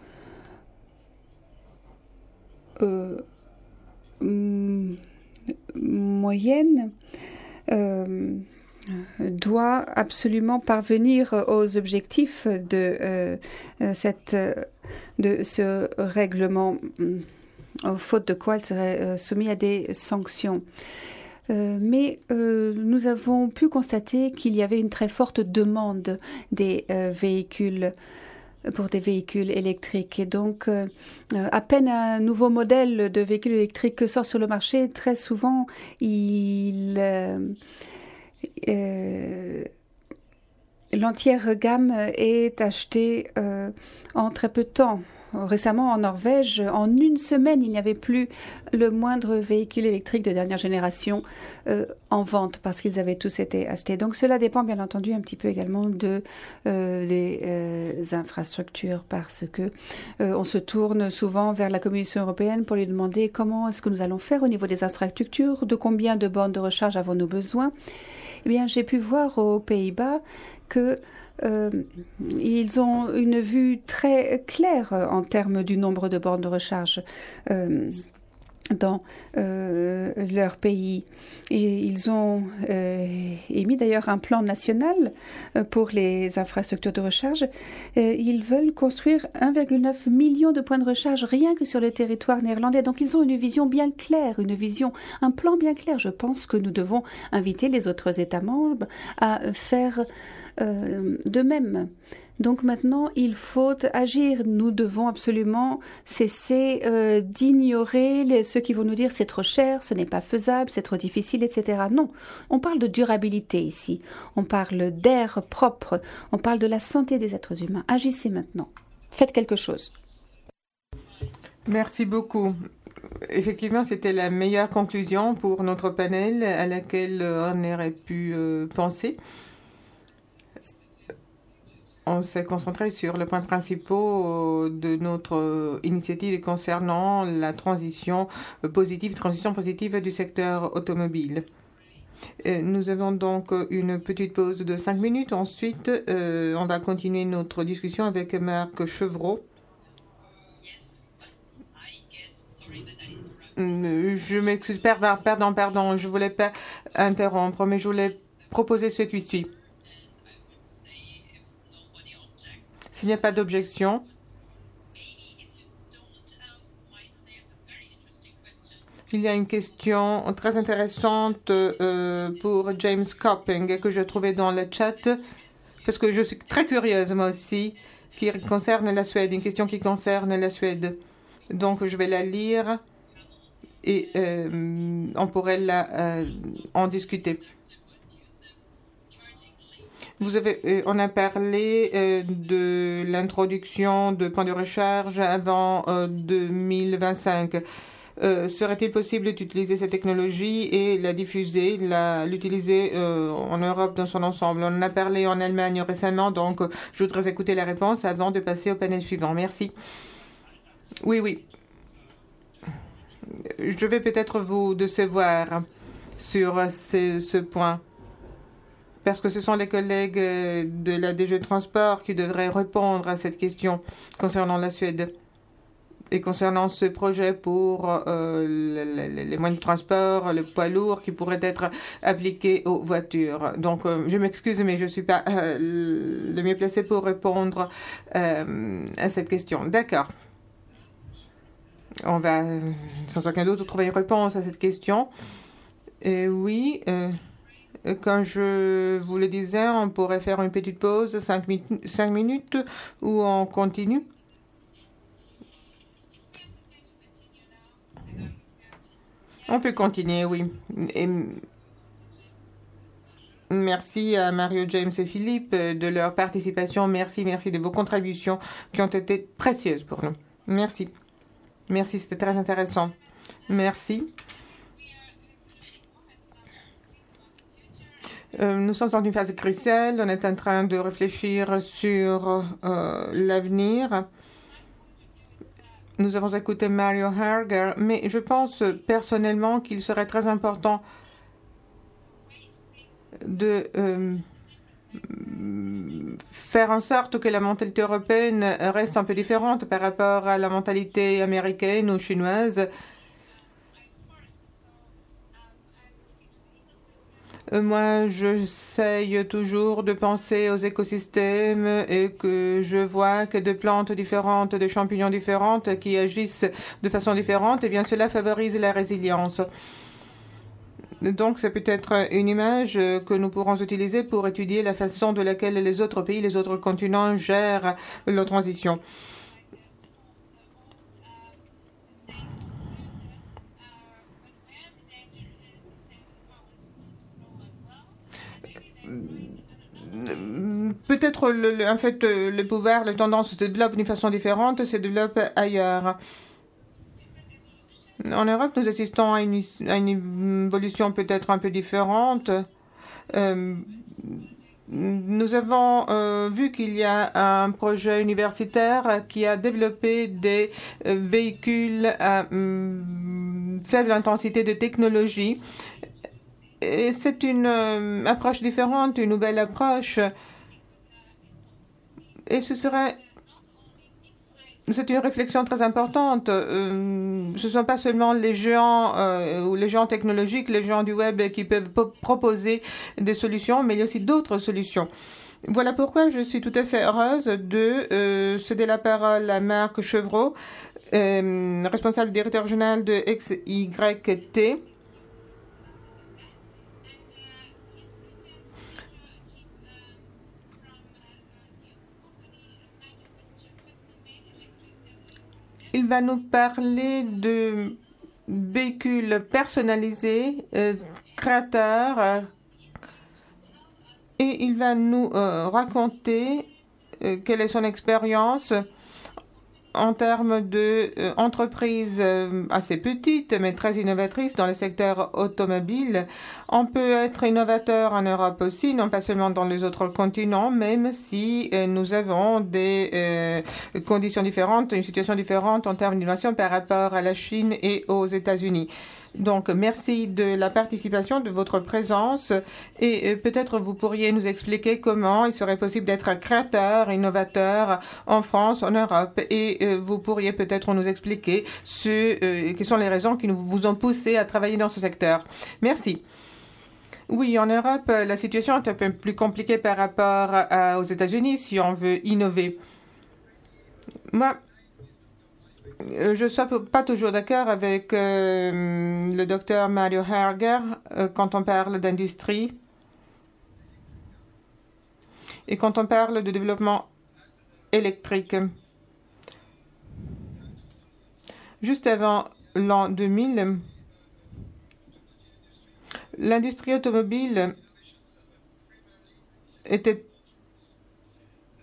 moyenne doit absolument parvenir aux objectifs de, euh, euh, cette, euh, de ce règlement, faute de quoi elle serait soumise à des sanctions. mais nous avons pu constater qu'il y avait une très forte demande des véhicules pour des véhicules électriques. Et donc, à peine un nouveau modèle de véhicule électrique sort sur le marché, très souvent, il, euh, l'entière gamme est achetée euh, en très peu de temps. Récemment, en Norvège, en une semaine, il n'y avait plus le moindre véhicule électrique de dernière génération euh, en vente parce qu'ils avaient tous été achetés. Donc cela dépend bien entendu un petit peu également de des infrastructures parce que on se tourne souvent vers la Commission européenne pour lui demander comment est-ce que nous allons faire au niveau des infrastructures, de combien de bornes de recharge avons-nous besoin eh bien, j'ai pu voir aux Pays-Bas que euh, ils ont une vue très claire en termes du nombre de bornes de recharge. Euh, dans euh, leur pays. Et ils ont euh, émis d'ailleurs un plan national euh, pour les infrastructures de recharge. ils veulent construire 1,9 million de points de recharge rien que sur le territoire néerlandais. Donc ils ont une vision bien claire, une vision, un plan bien clair. Je pense que nous devons inviter les autres États membres à faire de même. Donc maintenant, il faut agir. Nous devons absolument cesser euh, d'ignorer ceux qui vont nous dire c'est trop cher, ce n'est pas faisable, c'est trop difficile, etc. Non, on parle de durabilité ici. On parle d'air propre. On parle de la santé des êtres humains. Agissez maintenant. Faites quelque chose. Merci beaucoup. Effectivement, c'était la meilleure conclusion pour notre panel à laquelle euh, on aurait pu euh, penser on s'est concentré sur les points principaux euh, de notre euh, initiative concernant la transition euh, positive, transition positive du secteur automobile. Nous avons donc une petite pause de cinq minutes. Ensuite, on va continuer notre discussion avec Marc Chevreau. Je m'excuse, pardon, pardon, je voulais pas interrompre, mais je voulais proposer ce qui suit. n'y a pas d'objection Il y a une question très intéressante euh, pour James Copping que je trouvais dans le chat, parce que je suis très curieuse moi aussi, qui concerne la Suède, une question qui concerne la Suède. Donc je vais la lire et euh, on pourrait la, euh, en discuter avez, euh, on a parlé euh, de l'introduction de points de recharge avant 2025. Euh, serait-il possible d'utiliser cette technologie et la diffuser, l'utiliser en Europe dans son ensemble On en a parlé en Allemagne récemment, donc je voudrais écouter la réponse avant de passer au panel suivant. Merci. Oui, oui. Je vais peut-être vous décevoir sur ce, ce point parce que ce sont les collègues euh, de la DG Transport qui devraient répondre à cette question concernant la Suède et concernant ce projet pour euh, les, moyens de transport, le poids lourd qui pourrait être appliqué aux voitures. Donc, euh, je m'excuse, mais je ne suis pas le mieux placé pour répondre à cette question. D'accord. On va sans aucun doute trouver une réponse à cette question. Et oui. Comme euh, je vous le disais, on pourrait faire une petite pause, cinq minutes, ou on continue. On peut continuer, oui. Et merci à Mario James et Philippe euh, de leur participation. Merci, merci de vos contributions qui ont été précieuses pour nous. Merci. Merci, c'était très intéressant. Merci. Euh, nous sommes en une phase cruciale. On est en train de réfléchir sur euh, l'avenir. Nous avons écouté Mario Harger, mais je pense personnellement qu'il serait très important de euh, faire en sorte que la mentalité européenne reste un peu différente par rapport à la mentalité américaine ou chinoise. Euh, moi, j'essaye toujours de penser aux écosystèmes et que je vois que de plantes différentes, de champignons différentes qui agissent de façon différente, et eh bien cela favorise la résilience. Donc, c'est peut-être une image que nous pourrons utiliser pour étudier la façon de laquelle les autres pays, les autres continents gèrent leur transition. peut-être en fait euh, le pouvoir, les tendance se développe d'une façon différente, se développent ailleurs. En Europe, nous assistons à une, évolution peut-être un peu différente. Euh, nous avons euh, vu qu'il y a un projet universitaire qui a développé des véhicules à hum, faible intensité de technologie c'est une euh, approche différente, une nouvelle approche. Et ce serait c'est une réflexion très importante. Euh, ce ne sont pas seulement les géants euh, ou les géants technologiques, les géants du web qui peuvent proposer des solutions, mais il y a aussi d'autres solutions. Voilà pourquoi je suis tout à fait heureuse de céder la parole à Marc Chevreau, responsable directeur général de XYT Il va nous parler de véhicules personnalisés, euh, créateurs, euh, et il va nous euh, raconter quelle est son expérience en termes d'entreprises euh, entreprises euh, assez petites mais très innovatrices dans le secteur automobile. On peut être innovateur en Europe aussi, non pas seulement dans les autres continents, même si euh, nous avons des conditions différentes, une situation différente en termes d'innovation par rapport à la Chine et aux États-Unis. Donc, merci de la participation, de votre présence. Et euh, peut-être vous pourriez nous expliquer comment il serait possible d'être créateur, innovateur en France, en Europe. Et euh, vous pourriez peut-être nous expliquer ce, euh, quelles sont les raisons qui vous ont poussé à travailler dans ce secteur. Merci. Oui, en Europe, la situation est un peu plus compliquée par rapport aux États-Unis si on veut innover. Moi, euh, je ne suis pas toujours d'accord avec euh, le docteur Mario Herger euh, quand on parle d'industrie et quand on parle de développement électrique. Juste avant l'an 2000, l'industrie automobile était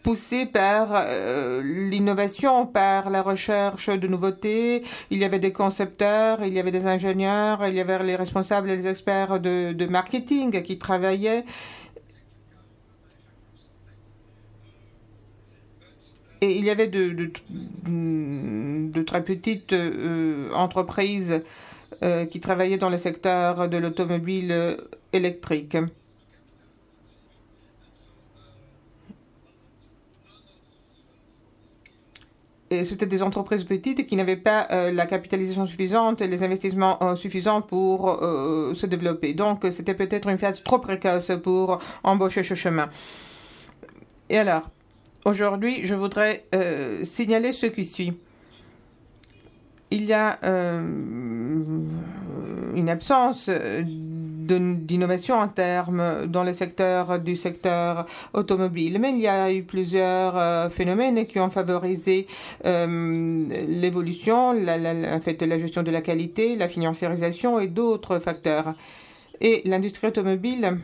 poussé par euh, l'innovation, par la recherche de nouveautés. Il y avait des concepteurs, il y avait des ingénieurs, il y avait les responsables et les experts de, marketing qui travaillaient. Et il y avait de, très petites euh, entreprises euh, qui travaillaient dans le secteur de l'automobile électrique. c'était des entreprises petites qui n'avaient pas euh, la capitalisation suffisante, les investissements euh, suffisants pour euh, se développer. Donc, c'était peut-être une phase trop précoce pour embaucher ce chemin. Et alors, aujourd'hui, je voudrais signaler ce qui suit. Il y a une absence d'innovation en termes dans le secteur du secteur automobile. Mais il y a eu plusieurs euh, phénomènes qui ont favorisé euh, l'évolution, la, en fait, la gestion de la qualité, la financiarisation et d'autres facteurs. Et l'industrie automobile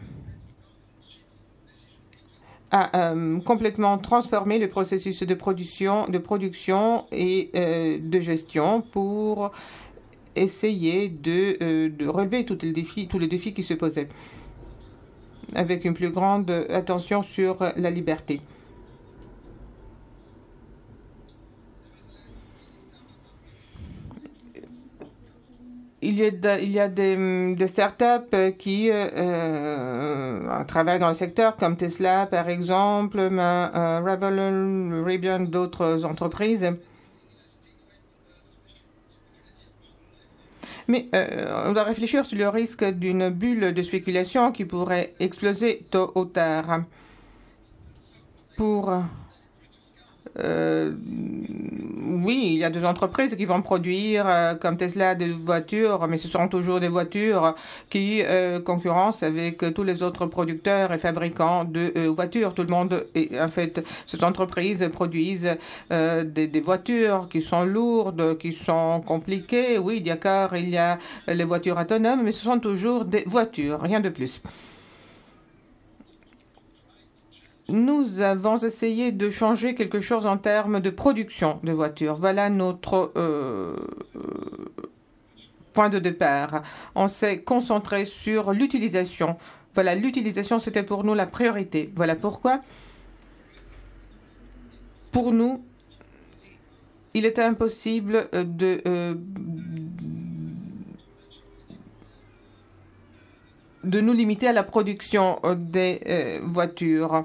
a euh, complètement transformé le processus de production, de production et de gestion pour essayer euh, de, relever tous les, défis, tous les défis qui se posaient, avec une plus grande attention sur la liberté. il y a, des, startups qui euh, euh, travaillent dans le secteur, comme Tesla par exemple, mais, euh, d'autres entreprises. Mais euh, on doit réfléchir sur le risque d'une bulle de spéculation qui pourrait exploser tôt ou tard. Pour euh, euh, oui, il y a des entreprises qui vont produire, euh, comme Tesla, des voitures, mais ce sont toujours des voitures qui euh, concurrencent avec tous les autres producteurs et fabricants de voitures. Tout le monde, en fait, ces entreprises produisent des, voitures qui sont lourdes, qui sont compliquées. Oui, d'accord, il y a les voitures autonomes, mais ce sont toujours des voitures, rien de plus nous avons essayé de changer quelque chose en termes de production de voitures. Voilà notre euh, euh, point de départ. On s'est concentré sur l'utilisation. Voilà, l'utilisation, c'était pour nous la priorité. Voilà pourquoi, pour nous, il était impossible de... Euh, de nous limiter à la production des voitures.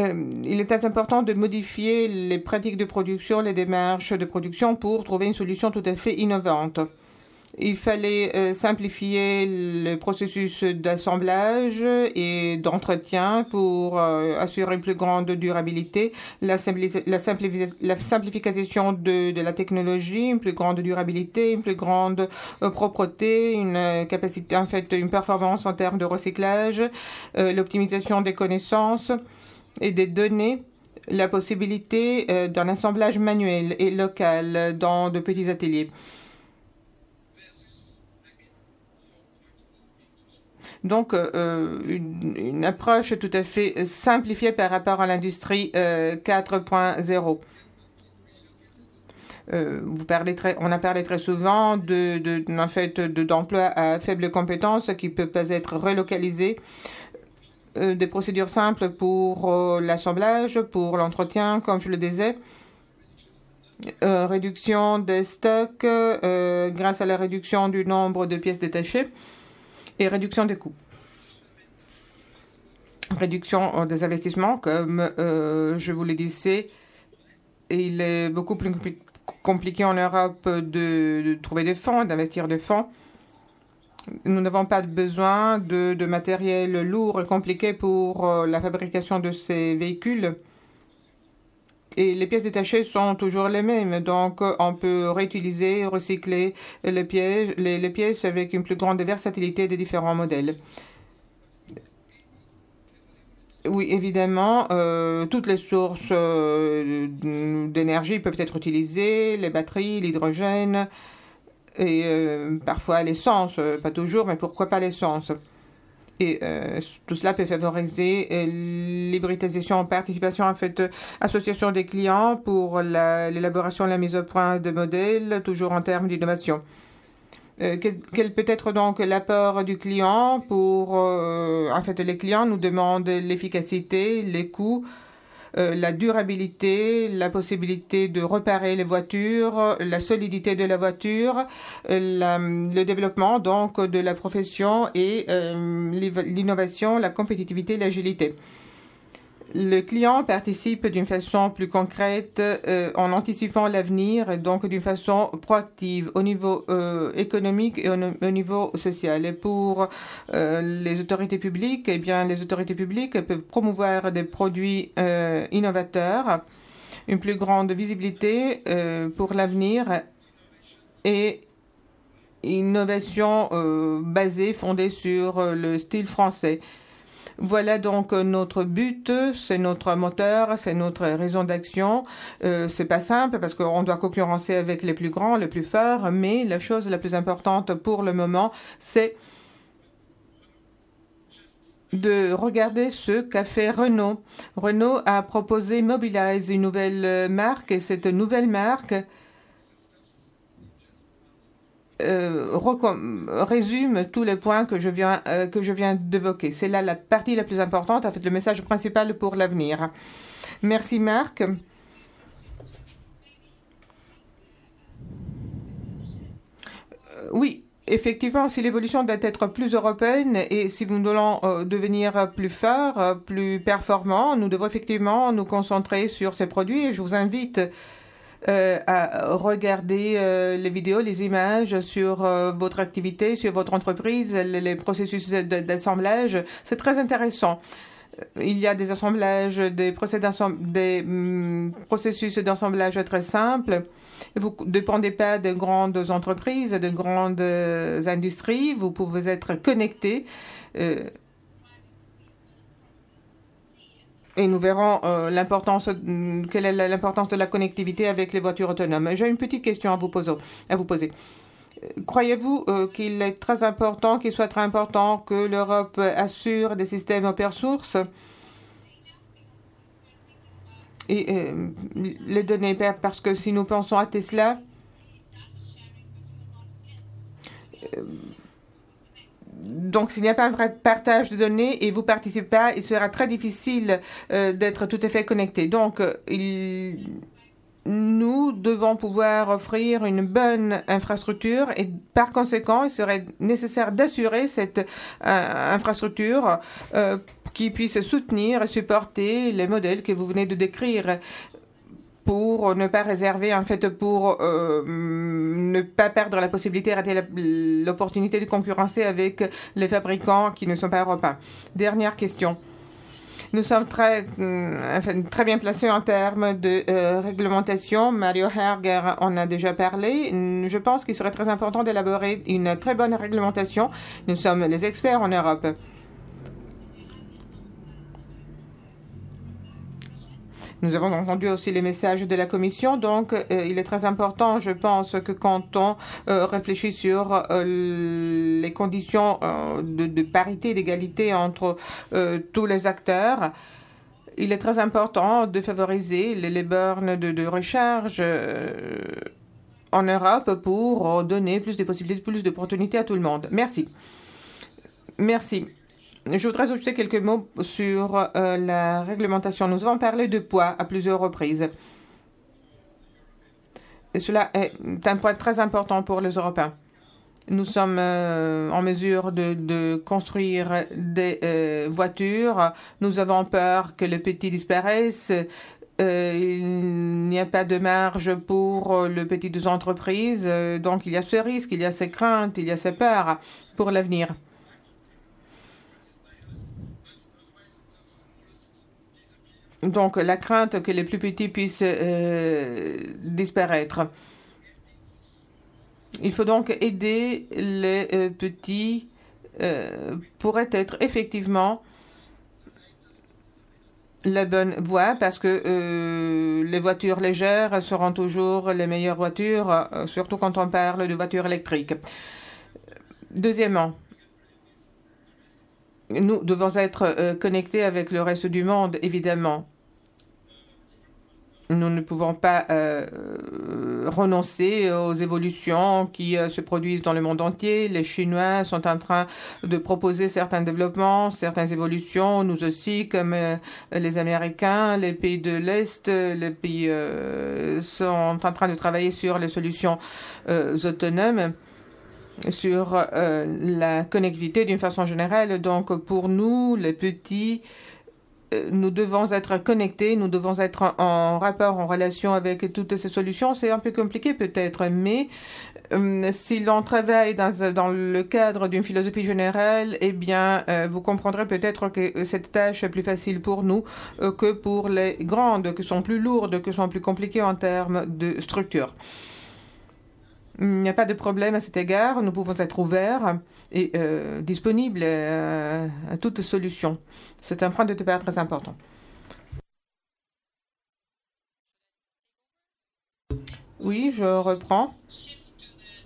Euh, il était important de modifier les pratiques de production, les démarches de production pour trouver une solution tout à fait innovante. Il fallait euh, simplifier le processus d'assemblage et d'entretien pour euh, assurer une plus grande durabilité, la, simplification de, la technologie, une plus grande durabilité, une plus grande propreté, une capacité, en fait, une performance en termes de recyclage, l'optimisation des connaissances et des données la possibilité euh, d'un assemblage manuel et local dans de petits ateliers. Donc, euh, euh, une, approche tout à fait simplifiée par rapport à l'industrie 4.0. vous parlez on a parlé très souvent de, fait, d'emplois à faible compétence qui ne peuvent pas être relocalisés euh, des procédures simples pour euh, l'assemblage, pour l'entretien, comme je le disais. Euh, réduction des stocks grâce à la réduction du nombre de pièces détachées et réduction des coûts. Réduction des investissements, comme je vous le disais, il est beaucoup plus compliqué en Europe de, de trouver des fonds, d'investir des fonds nous n'avons pas besoin de, de, matériel lourd et compliqué pour euh, la fabrication de ces véhicules. Et les pièces détachées sont toujours les mêmes, donc on peut réutiliser, recycler les pièces, les, pièces avec une plus grande versatilité des différents modèles. Oui, évidemment, euh, toutes les sources euh, d'énergie peuvent être utilisées, les batteries, l'hydrogène, et euh, parfois l'essence, euh, pas toujours, mais pourquoi pas l'essence et euh, tout cela peut favoriser l'hybridisation en participation en fait association des clients pour l'élaboration et la mise au point de modèles toujours en termes d'innovation. quel, peut être donc l'apport du client pour en fait les clients nous demandent l'efficacité, les coûts euh, la durabilité, la possibilité de réparer les voitures, la solidité de la voiture, euh, le développement donc de la profession et euh, l'innovation, la compétitivité l'agilité. Le client participe d'une façon plus concrète euh, en anticipant l'avenir, et donc d'une façon proactive au niveau euh, économique et au, niveau social. Et pour euh, les autorités publiques, eh bien, les autorités publiques peuvent promouvoir des produits innovateurs, une plus grande visibilité pour l'avenir et innovation basée, fondée sur le style français. Voilà donc euh, notre but, c'est notre moteur, c'est notre raison d'action. Ce euh, c'est pas simple parce qu'on doit concurrencer avec les plus grands, les plus forts, mais la chose la plus importante pour le moment, c'est de regarder ce qu'a fait Renault. Renault a proposé Mobilize, une nouvelle euh, marque, et cette nouvelle marque euh, résume tous les points que je viens, euh, que je viens d'évoquer. C'est là la partie la plus importante, en fait, le message principal pour l'avenir. Merci Marc. Euh, oui, effectivement, si l'évolution doit être plus européenne et si nous voulons devenir plus forts, plus performants, nous devons effectivement nous concentrer sur ces produits. Et je vous invite euh, à regarder euh, les vidéos, les images sur euh, votre activité, sur votre entreprise, les, processus d'assemblage. C'est très intéressant il y a des assemblages, des, mm, processus d'assemblage très simples. Vous ne dépendez pas de grandes entreprises, de grandes industries. Vous pouvez être connecté et nous verrons euh, l'importance, quelle est l'importance de la connectivité avec les voitures autonomes. J'ai une petite question à vous poser. Euh, croyez-vous euh, qu'il est très important, qu'il soit très important que l'Europe assure des systèmes open source et les données parce que si nous pensons à Tesla, donc, s'il n'y a pas un vrai partage de données et vous participez pas, il sera très difficile euh, d'être tout à fait connecté. Donc, euh, nous devons pouvoir offrir une bonne infrastructure et par conséquent, il serait nécessaire d'assurer cette euh, infrastructure qui puisse soutenir et supporter les modèles que vous venez de décrire pour ne pas réserver, en fait, pour euh, ne pas perdre la possibilité, rater l'opportunité de concurrencer avec les fabricants qui ne sont pas européens. Dernière question. Nous sommes très, euh, très bien placés en termes de euh, réglementation. Mario Herger en a déjà parlé. Je pense qu'il serait très important d'élaborer une très bonne réglementation. Nous sommes les experts en Europe. Nous avons entendu aussi les messages de la Commission, donc euh, il est très important, je pense, que quand on euh, réfléchit sur euh, les conditions de, parité parité, d'égalité entre tous les acteurs, il est très important de favoriser les, bornes de, de recharge en Europe pour donner plus de possibilités, plus d'opportunités à tout le monde. Merci. Merci. Je voudrais ajouter quelques mots sur euh, la réglementation. Nous avons parlé de poids à plusieurs reprises. cela est un point très important pour les Européens. Nous sommes euh, en mesure de, construire des euh, voitures. Nous avons peur que le petit disparaisse. il n'y a pas de marge pour les petites entreprises. donc il y a ce risque, il y a ces craintes, il y a ces peurs pour l'avenir. Donc la crainte que les plus petits puissent euh, disparaître. Il faut donc aider les euh, petits euh, pourrait être effectivement la bonne voie parce que les voitures légères seront toujours les meilleures voitures, surtout quand on parle de voitures électriques. Deuxièmement, nous devons être euh, connectés avec le reste du monde, évidemment. Nous ne pouvons pas euh, euh, renoncer aux évolutions qui se produisent dans le monde entier. Les Chinois sont en train de proposer certains développements, certaines évolutions. Nous aussi, comme les Américains, les pays de l'Est, les pays sont en train de travailler sur les solutions autonomes sur euh, la connectivité d'une façon générale. Donc pour nous, les petits, euh, nous devons être connectés, nous devons être en rapport, en relation avec toutes ces solutions. C'est un peu compliqué peut-être, mais euh, si l'on travaille dans, dans, le cadre d'une philosophie générale, eh bien, vous comprendrez peut-être que cette tâche est plus facile pour nous que pour les grandes, qui sont plus lourdes, qui sont plus compliquées en termes de structure. Il n'y a pas de problème à cet égard. Nous pouvons être ouverts et euh, disponibles euh, à toute solution. C'est un point de départ très important. Oui, je reprends.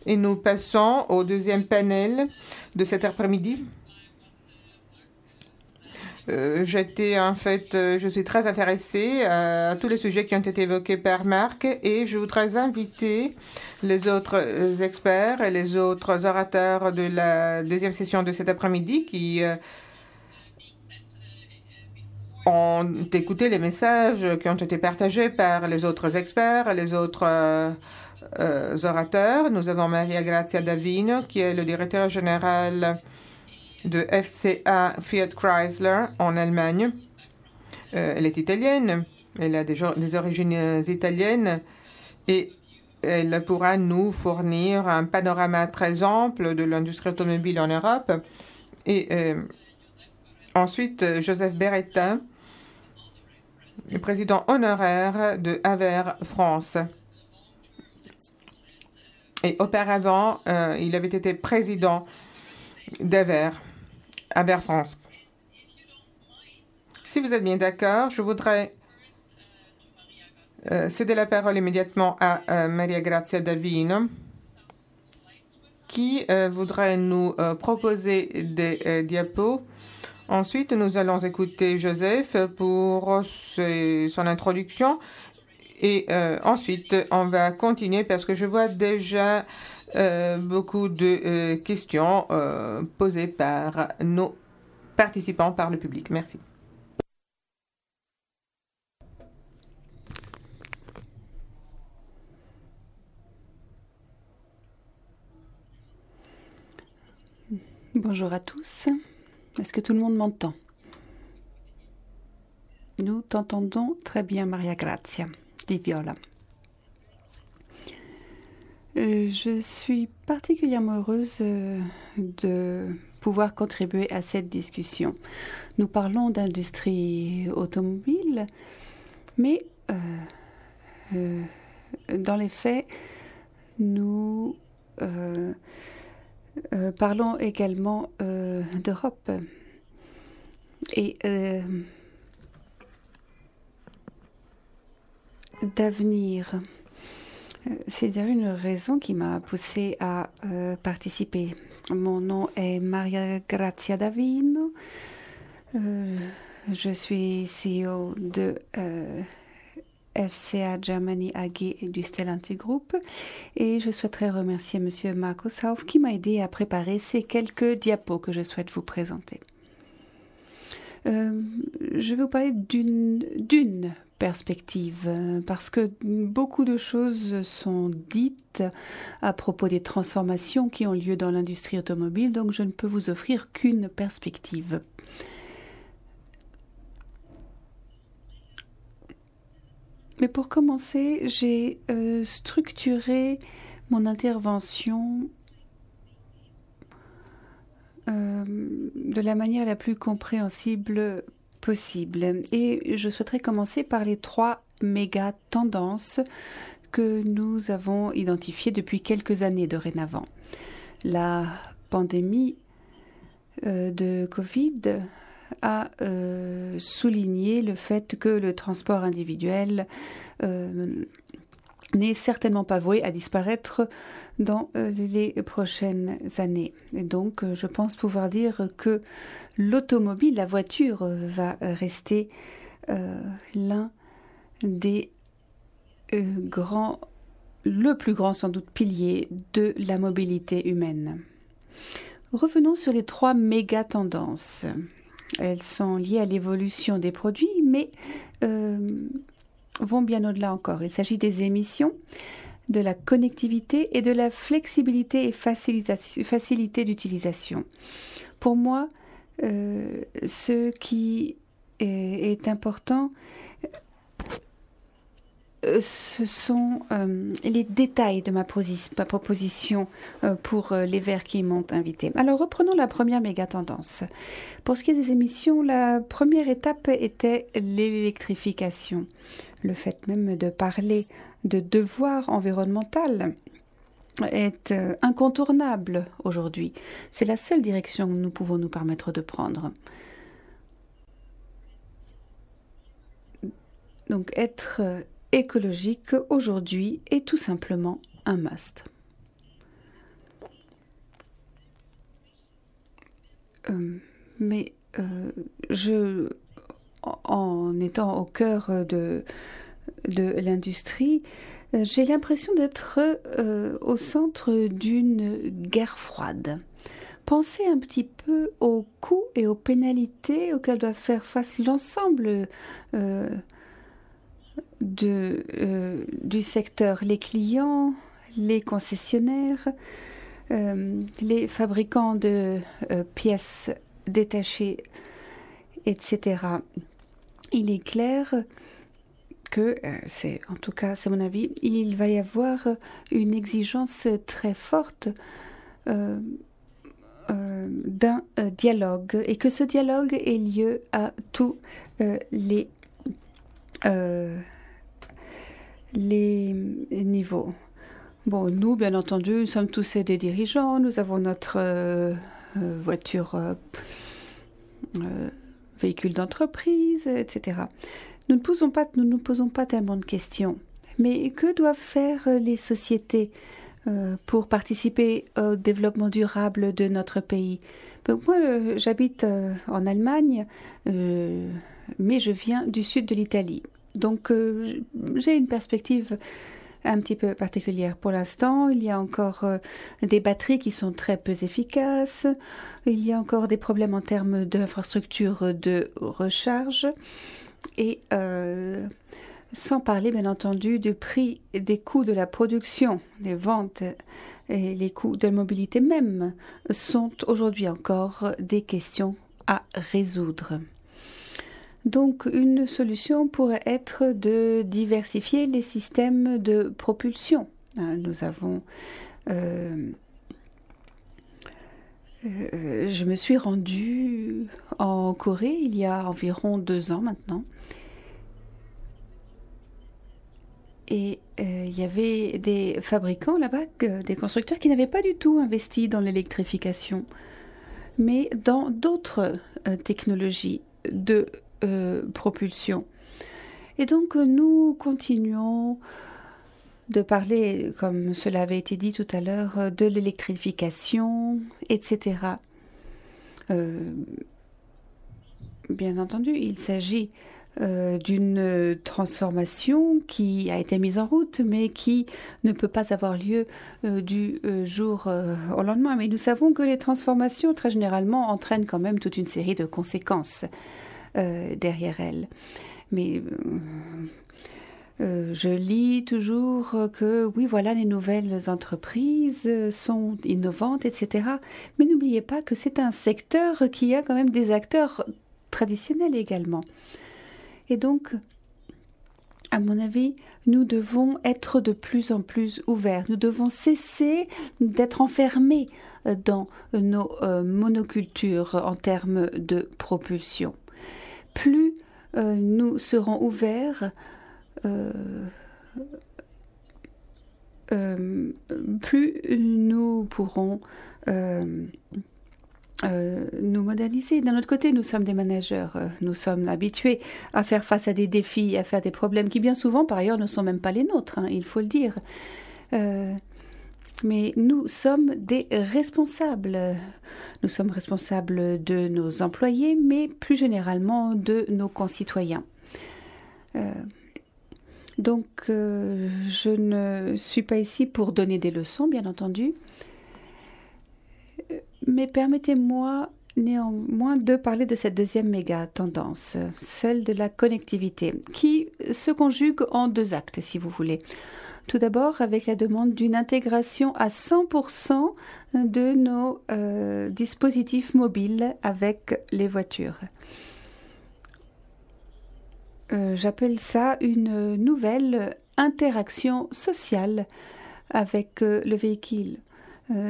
Et nous passons au deuxième panel de cet après-midi. Euh, j'étais en fait, euh, je suis très intéressée euh, à tous les sujets qui ont été évoqués par Marc et je voudrais inviter les autres experts et les autres orateurs de la deuxième session de cet après-midi qui ont écouté les messages qui ont été partagés par les autres experts, et les autres orateurs. Nous avons Maria Grazia Davino qui est le directeur général de FCA Fiat Chrysler en Allemagne. Euh, elle est italienne, elle a des, origines euh, italiennes et elle pourra nous fournir un panorama très ample de l'industrie automobile en Europe. Et euh, ensuite, Joseph Beretta, le président honoraire de Aver France. Et auparavant, il avait été président d'Aver à France. Si vous êtes bien d'accord, je voudrais euh, céder la parole immédiatement à euh, Maria Grazia Davino, qui euh, voudrait nous proposer des diapos. Ensuite, nous allons écouter Joseph pour son introduction. Et ensuite, on va continuer parce que je vois déjà euh, beaucoup de euh, questions euh, posées par nos participants, par le public. Merci. Bonjour à tous. Est-ce que tout le monde m'entend Nous t'entendons très bien, Maria Grazia, dit Viola. Euh, je suis particulièrement heureuse euh, de pouvoir contribuer à cette discussion. Nous parlons d'industrie automobile, mais euh, dans les faits, nous parlons également d'Europe. Et d'avenir. C'est d'ailleurs une raison qui m'a poussée à euh, participer. Mon nom est Maria Grazia Davino. Euh, je suis CEO de euh, FCA Germany AG du Stellantis Group et je souhaiterais remercier M. Markus Hauf qui m'a aidé à préparer ces quelques diapos que je souhaite vous présenter. je vais vous parler d'une perspective euh, parce que beaucoup de choses sont dites à propos des transformations qui ont lieu dans l'industrie automobile, donc je ne peux vous offrir qu'une perspective. Mais pour commencer, j'ai euh, structuré mon intervention euh, de la manière la plus compréhensible possible. Et je souhaiterais commencer par les trois méga tendances que nous avons identifiées depuis quelques années dorénavant. La pandémie euh, de Covid a euh, souligné le fait que le transport individuel euh, n'est certainement pas voué à disparaître dans euh, les prochaines années. Et donc, euh, je pense pouvoir dire que l'automobile, la voiture, euh, va rester l'un des grands, le plus grand sans doute pilier de la mobilité humaine. Revenons sur les trois méga tendances. Elles sont liées à l'évolution des produits, mais vont bien au-delà encore. Il s'agit des émissions, de la connectivité et de la flexibilité et facilité d'utilisation. Pour moi, euh, ce qui est important, euh, ce sont euh, les détails de ma, proposition euh, pour les verts qui m'ont invité. Alors reprenons la première méga tendance. Pour ce qui est des émissions, la première étape était l'électrification. Le fait même de parler de devoir environnemental est incontournable aujourd'hui. C'est la seule direction que nous pouvons nous permettre de prendre. Donc être écologique aujourd'hui est tout simplement un must. Euh, mais euh, je, en étant au cœur de, l'industrie, euh, j'ai l'impression d'être au centre d'une guerre froide. Pensez un petit peu aux coûts et aux pénalités auxquels doit faire face l'ensemble euh, du secteur, les clients, les concessionnaires, euh, les fabricants de euh, pièces détachées, etc. Il est clair que, c'est en tout cas c'est mon avis, il va y avoir une exigence très forte d'un dialogue et que ce dialogue ait lieu à tous les euh, les niveaux. Bon, nous, bien entendu, nous sommes tous des dirigeants, nous avons notre euh, euh, voiture, euh, véhicule d'entreprise, etc. Nous ne, posons pas, nous ne posons pas tellement de questions. Mais que doivent faire les sociétés pour participer au développement durable de notre pays ben, Moi, j'habite en Allemagne, mais je viens du sud de l'Italie. Donc euh, j'ai une perspective un petit peu particulière pour l'instant. Il y a encore euh, des batteries qui sont très peu efficaces. Il y a encore des problèmes en termes d'infrastructures de recharge. Et euh, sans parler, bien entendu, du prix des coûts de la production, des ventes et les coûts de la mobilité même sont aujourd'hui encore des questions à résoudre. Donc une solution pourrait être de diversifier les systèmes de propulsion. Hein, nous avons... Euh, euh, je me suis rendue en Corée il y a environ deux ans maintenant. Et euh, il y avait des fabricants là-bas, des constructeurs qui n'avaient pas du tout investi dans l'électrification, mais dans d'autres technologies de euh, propulsion. Et donc euh, nous continuons de parler, comme cela avait été dit tout à l'heure, euh, de l'électrification, etc. bien entendu, il s'agit d'une transformation qui a été mise en route, mais qui ne peut pas avoir lieu du jour au lendemain. Mais nous savons que les transformations, très généralement, entraînent quand même toute une série de conséquences. Euh, derrière elle. Mais euh, euh, je lis toujours que oui, voilà, les nouvelles entreprises sont innovantes, etc. Mais n'oubliez pas que c'est un secteur qui a quand même des acteurs traditionnels également. Et donc, à mon avis, nous devons être de plus en plus ouverts. Nous devons cesser d'être enfermés dans nos monocultures en termes de propulsion plus euh, nous serons ouverts, euh, euh, plus nous pourrons nous moderniser. D'un autre côté, nous sommes des managers, nous sommes habitués à faire face à des défis, à faire des problèmes qui bien souvent, par ailleurs, ne sont même pas les nôtres, hein, il faut le dire mais nous sommes des responsables. Nous sommes responsables de nos employés, mais plus généralement de nos concitoyens. Euh, donc, euh, je ne suis pas ici pour donner des leçons, bien entendu, euh, mais permettez-moi néanmoins de parler de cette deuxième méga tendance, celle de la connectivité, qui se conjugue en deux actes, si vous voulez. Tout d'abord avec la demande d'une intégration à 100% de nos euh, dispositifs mobiles avec les voitures. Euh, j'appelle ça une nouvelle interaction sociale avec euh, le véhicule.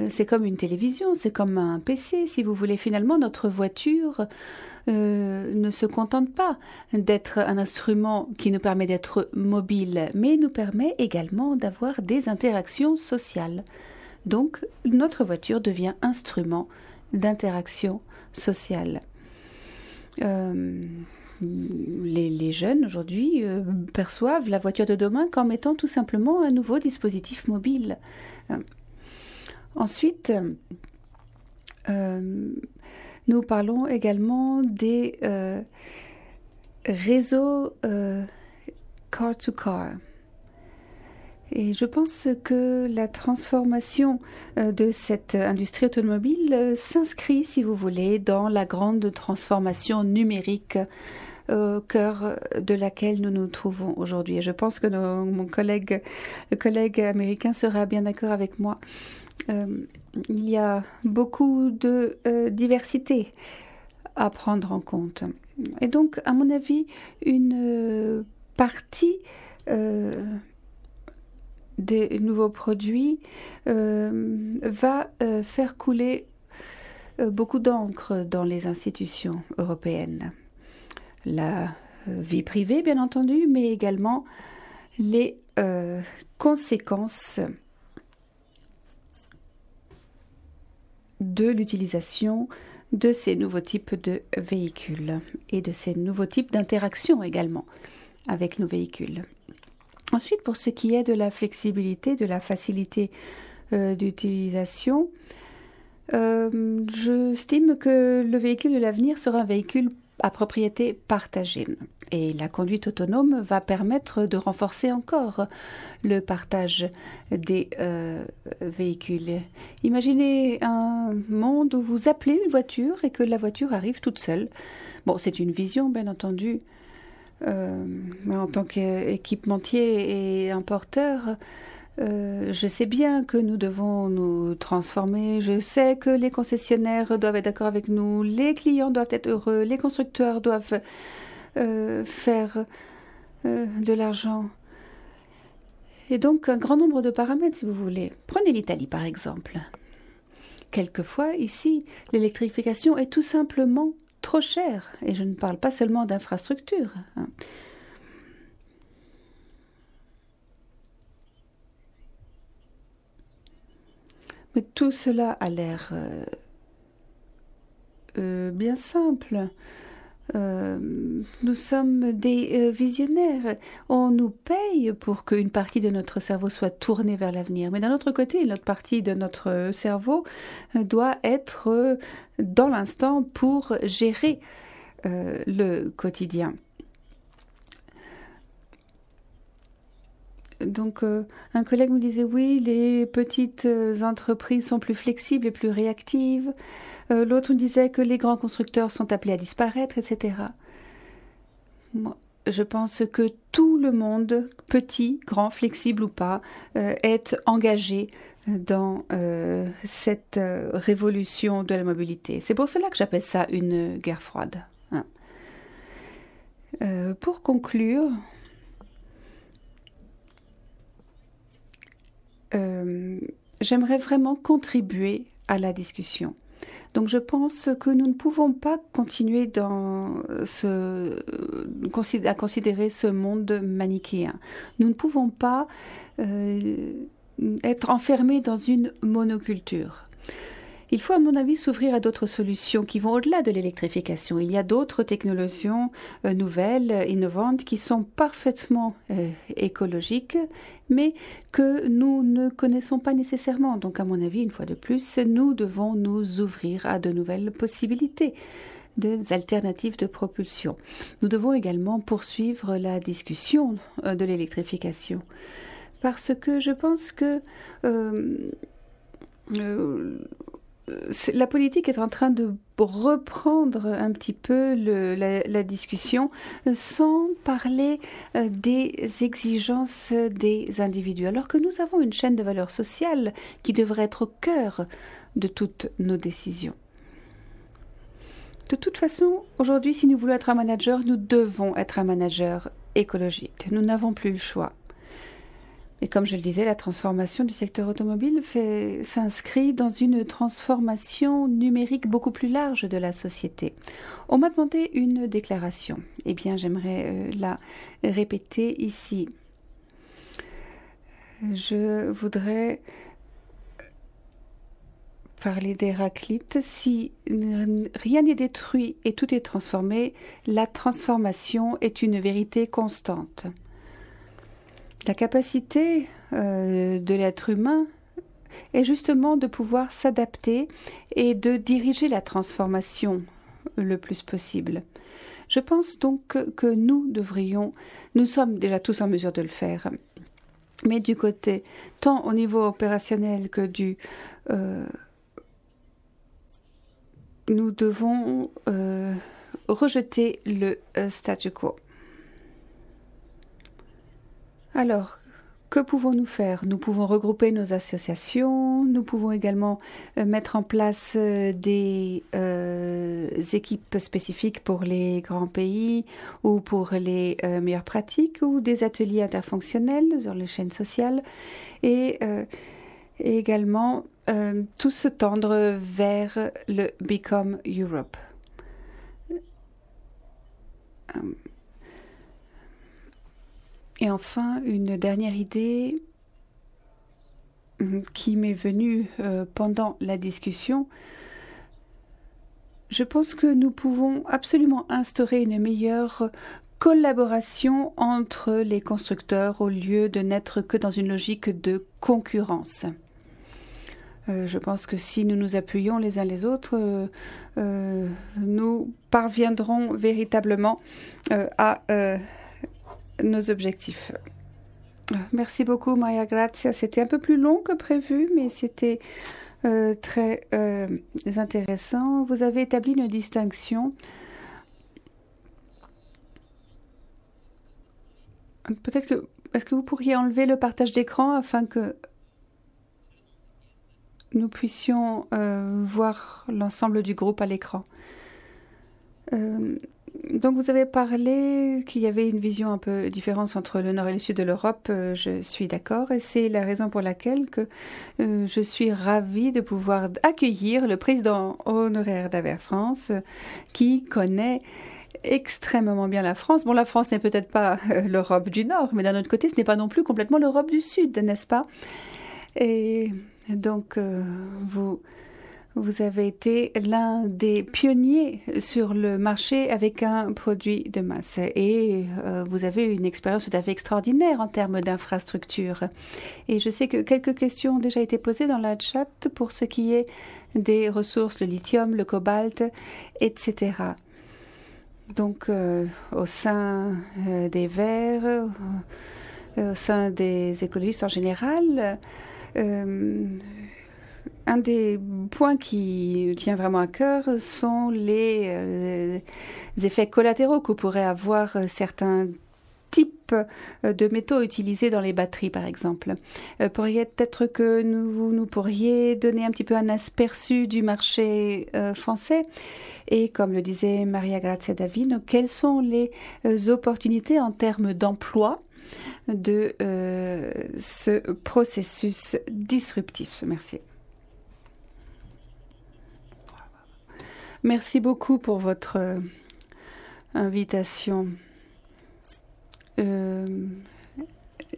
c'est comme une télévision, c'est comme un PC, si vous voulez. Finalement, notre voiture euh, ne se contente pas d'être un instrument qui nous permet d'être mobile, mais nous permet également d'avoir des interactions sociales. Donc notre voiture devient instrument d'interaction sociale. Euh, les, jeunes aujourd'hui euh, perçoivent la voiture de demain comme étant tout simplement un nouveau dispositif mobile. ensuite, nous parlons également des euh, réseaux car-to-car. Euh, Et je pense que la transformation euh, de cette industrie automobile s'inscrit, si vous voulez, dans la grande transformation numérique au cœur de laquelle nous nous trouvons aujourd'hui. Et je pense que mon collègue, américain sera bien d'accord avec moi il y a beaucoup de euh, diversité à prendre en compte. Et donc, à mon avis, une euh, partie euh, des nouveaux produits va faire couler beaucoup d'encre dans les institutions européennes. La vie privée, bien entendu, mais également les conséquences de l'utilisation de ces nouveaux types de véhicules et de ces nouveaux types d'interactions également avec nos véhicules. Ensuite, pour ce qui est de la flexibilité, de la facilité euh, d'utilisation, euh, je j'estime que le véhicule de l'avenir sera un véhicule propriété partagée. Et la conduite autonome va permettre de renforcer encore le partage des euh, véhicules. Imaginez un monde où vous appelez une voiture et que la voiture arrive toute seule. Bon, c'est une vision, bien entendu. Euh, en tant qu'équipementier et importeur, euh, je sais bien que nous devons nous transformer, je sais que les concessionnaires doivent être d'accord avec nous, les clients doivent être heureux, les constructeurs doivent euh, faire euh, de l'argent. Et donc un grand nombre de paramètres, si vous voulez. Prenez l'Italie, par exemple. Quelquefois, ici, l'électrification est tout simplement trop chère, et je ne parle pas seulement d'infrastructures. Hein. Mais tout cela a l'air euh, euh, bien simple. Euh, nous sommes des visionnaires. On nous paye pour qu'une partie de notre cerveau soit tournée vers l'avenir. Mais d'un autre côté, l'autre partie de notre cerveau doit être dans l'instant pour gérer le quotidien. Donc, euh, un collègue me disait oui, les petites euh, entreprises sont plus flexibles et plus réactives. Euh, l'autre me disait que les grands constructeurs sont appelés à disparaître, etc. je pense que tout le monde, petit, grand, flexible ou pas, est engagé dans cette révolution de la mobilité. C'est pour cela que j'appelle ça une guerre froide. Hein. pour conclure, Euh, j'aimerais vraiment contribuer à la discussion. Donc je pense que nous ne pouvons pas continuer dans ce, à considérer ce monde manichéen. Nous ne pouvons pas euh, être enfermés dans une monoculture. Il faut, à mon avis, s'ouvrir à d'autres solutions qui vont au-delà de l'électrification. Il y a d'autres technologies euh, nouvelles, euh, innovantes, qui sont parfaitement euh, écologiques, mais que nous ne connaissons pas nécessairement. Donc, à mon avis, une fois de plus, nous devons nous ouvrir à de nouvelles possibilités des alternatives de propulsion. Nous devons également poursuivre la discussion de l'électrification parce que je pense que la politique est en train de reprendre un petit peu la, la, discussion sans parler euh, des exigences des individus, alors que nous avons une chaîne de valeurs sociales qui devrait être au cœur de toutes nos décisions. De toute façon, aujourd'hui, si nous voulons être un manager, nous devons être un manager écologique. Nous n'avons plus le choix. Et comme je le disais, la transformation du secteur automobile s'inscrit dans une transformation numérique beaucoup plus large de la société. On m'a demandé une déclaration. Eh bien, j'aimerais euh, la répéter ici. Je voudrais euh, parler d'Héraclite. Si rien n'est détruit et tout est transformé, la transformation est une vérité constante. La capacité euh, de l'être humain est justement de pouvoir s'adapter et de diriger la transformation le plus possible. Je pense donc que, nous devrions, nous sommes déjà tous en mesure de le faire, mais du côté, tant au niveau opérationnel que du... Euh, nous devons euh, rejeter le statu quo. Alors, que pouvons-nous faire Nous pouvons regrouper nos associations, nous pouvons également euh, mettre en place euh, des euh, équipes spécifiques pour les grands pays ou pour les meilleures pratiques ou des ateliers interfonctionnels sur les chaînes sociales et, également tout se tendre vers le Become Europe. Et enfin, une dernière idée mm, qui m'est venue euh, pendant la discussion. Je pense que nous pouvons absolument instaurer une meilleure collaboration entre les constructeurs au lieu de n'être que dans une logique de concurrence. Euh, je pense que si nous nous appuyons les uns les autres, euh, nous parviendrons véritablement à nos objectifs. Merci beaucoup, Maria Grazia. C'était un peu plus long que prévu, mais c'était euh, très euh, intéressant. Vous avez établi une distinction. Peut-être que. Est-ce que vous pourriez enlever le partage d'écran afin que nous puissions euh, voir l'ensemble du groupe à l'écran donc vous avez parlé qu'il y avait une vision un peu différente entre le nord et le sud de l'Europe, euh, je suis d'accord, et c'est la raison pour laquelle que euh, je suis ravie de pouvoir accueillir le président honoraire d'Aver France, qui connaît extrêmement bien la France. Bon, la France n'est peut-être pas euh, l'Europe du Nord, mais d'un autre côté, ce n'est pas non plus complètement l'Europe du Sud, n'est-ce pas Et donc, vous vous avez été l'un des pionniers sur le marché avec un produit de masse et euh, vous avez une expérience tout à fait extraordinaire en termes d'infrastructure. Et je sais que quelques questions ont déjà été posées dans la chat pour ce qui est des ressources, le lithium, le cobalt, etc. Donc, euh, au sein euh, des Verts, au sein des écologistes en général, un des points qui tient vraiment à cœur sont les, euh, effets collatéraux que pourraient avoir certains types euh, de métaux utilisés dans les batteries, par exemple. Euh, pourriez Peut-être que nous, nous pourriez donner un petit peu un aperçu du marché français. Et comme le disait Maria Grazia Davino, quelles sont les opportunités en termes d'emploi de ce processus disruptif Merci. Merci beaucoup pour votre euh, invitation. Euh,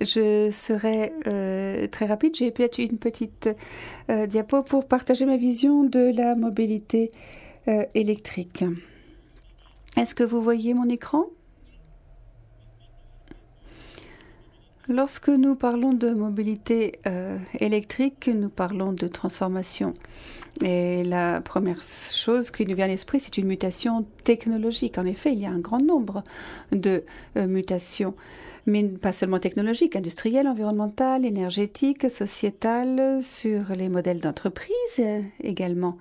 je serai euh, très rapide. J'ai peut-être une petite diapo pour partager ma vision de la mobilité électrique. Est-ce que vous voyez mon écran Lorsque nous parlons de mobilité euh, électrique, nous parlons de transformation. Et la première chose qui nous vient à l'esprit, c'est une mutation technologique. En effet, il y a un grand nombre de euh, mutations, mais pas seulement technologiques, industrielles, environnementales, énergétiques, sociétales, sur les modèles d'entreprise euh, également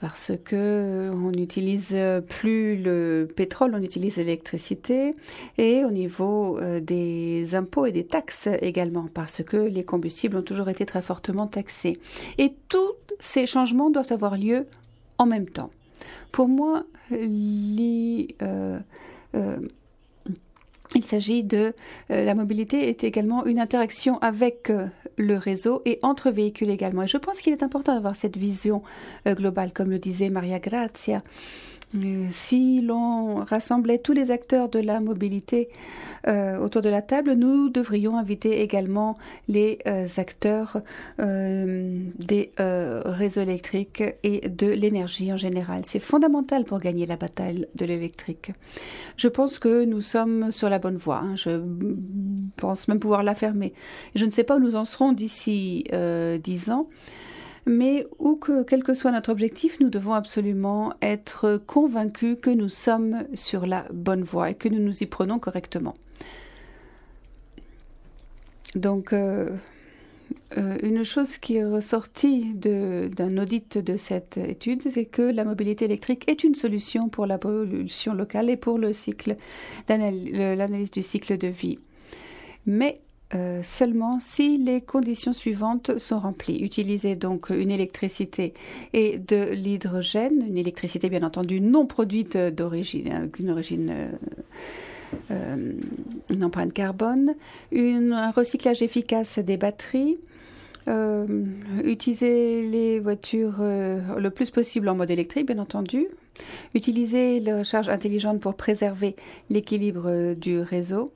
parce que euh, on n'utilise euh, plus le pétrole, on utilise l'électricité et au niveau euh, des impôts et des taxes également parce que les combustibles ont toujours été très fortement taxés. Et tous ces changements doivent avoir lieu en même temps. Pour moi, les il s'agit de euh, la mobilité est également une interaction avec euh, le réseau et entre véhicules également. je pense qu'il est important d'avoir cette vision euh, globale, comme le disait Maria Grazia. Euh, si l'on rassemblait tous les acteurs de la mobilité euh, autour de la table, nous devrions inviter également les euh, acteurs des réseaux électriques et de l'énergie en général. C'est fondamental pour gagner la bataille de l'électrique. Je pense que nous sommes sur la bonne voie. Hein. Je pense même pouvoir la fermer. Je ne sais pas où nous en serons d'ici dix ans mais où que, quel que soit notre objectif, nous devons absolument être convaincus que nous sommes sur la bonne voie et que nous nous y prenons correctement. Donc, euh, euh, une chose qui est ressortie d'un audit de cette étude, c'est que la mobilité électrique est une solution pour la pollution locale et pour le cycle l'analyse du cycle de vie. Mais euh, seulement si les conditions suivantes sont remplies. Utiliser donc une électricité et de l'hydrogène, une électricité bien entendu non produite d'origine, euh, une origine euh, une empreinte carbone, un recyclage efficace des batteries, utiliser les voitures le plus possible en mode électrique, bien entendu, utiliser la charge intelligente pour préserver l'équilibre du réseau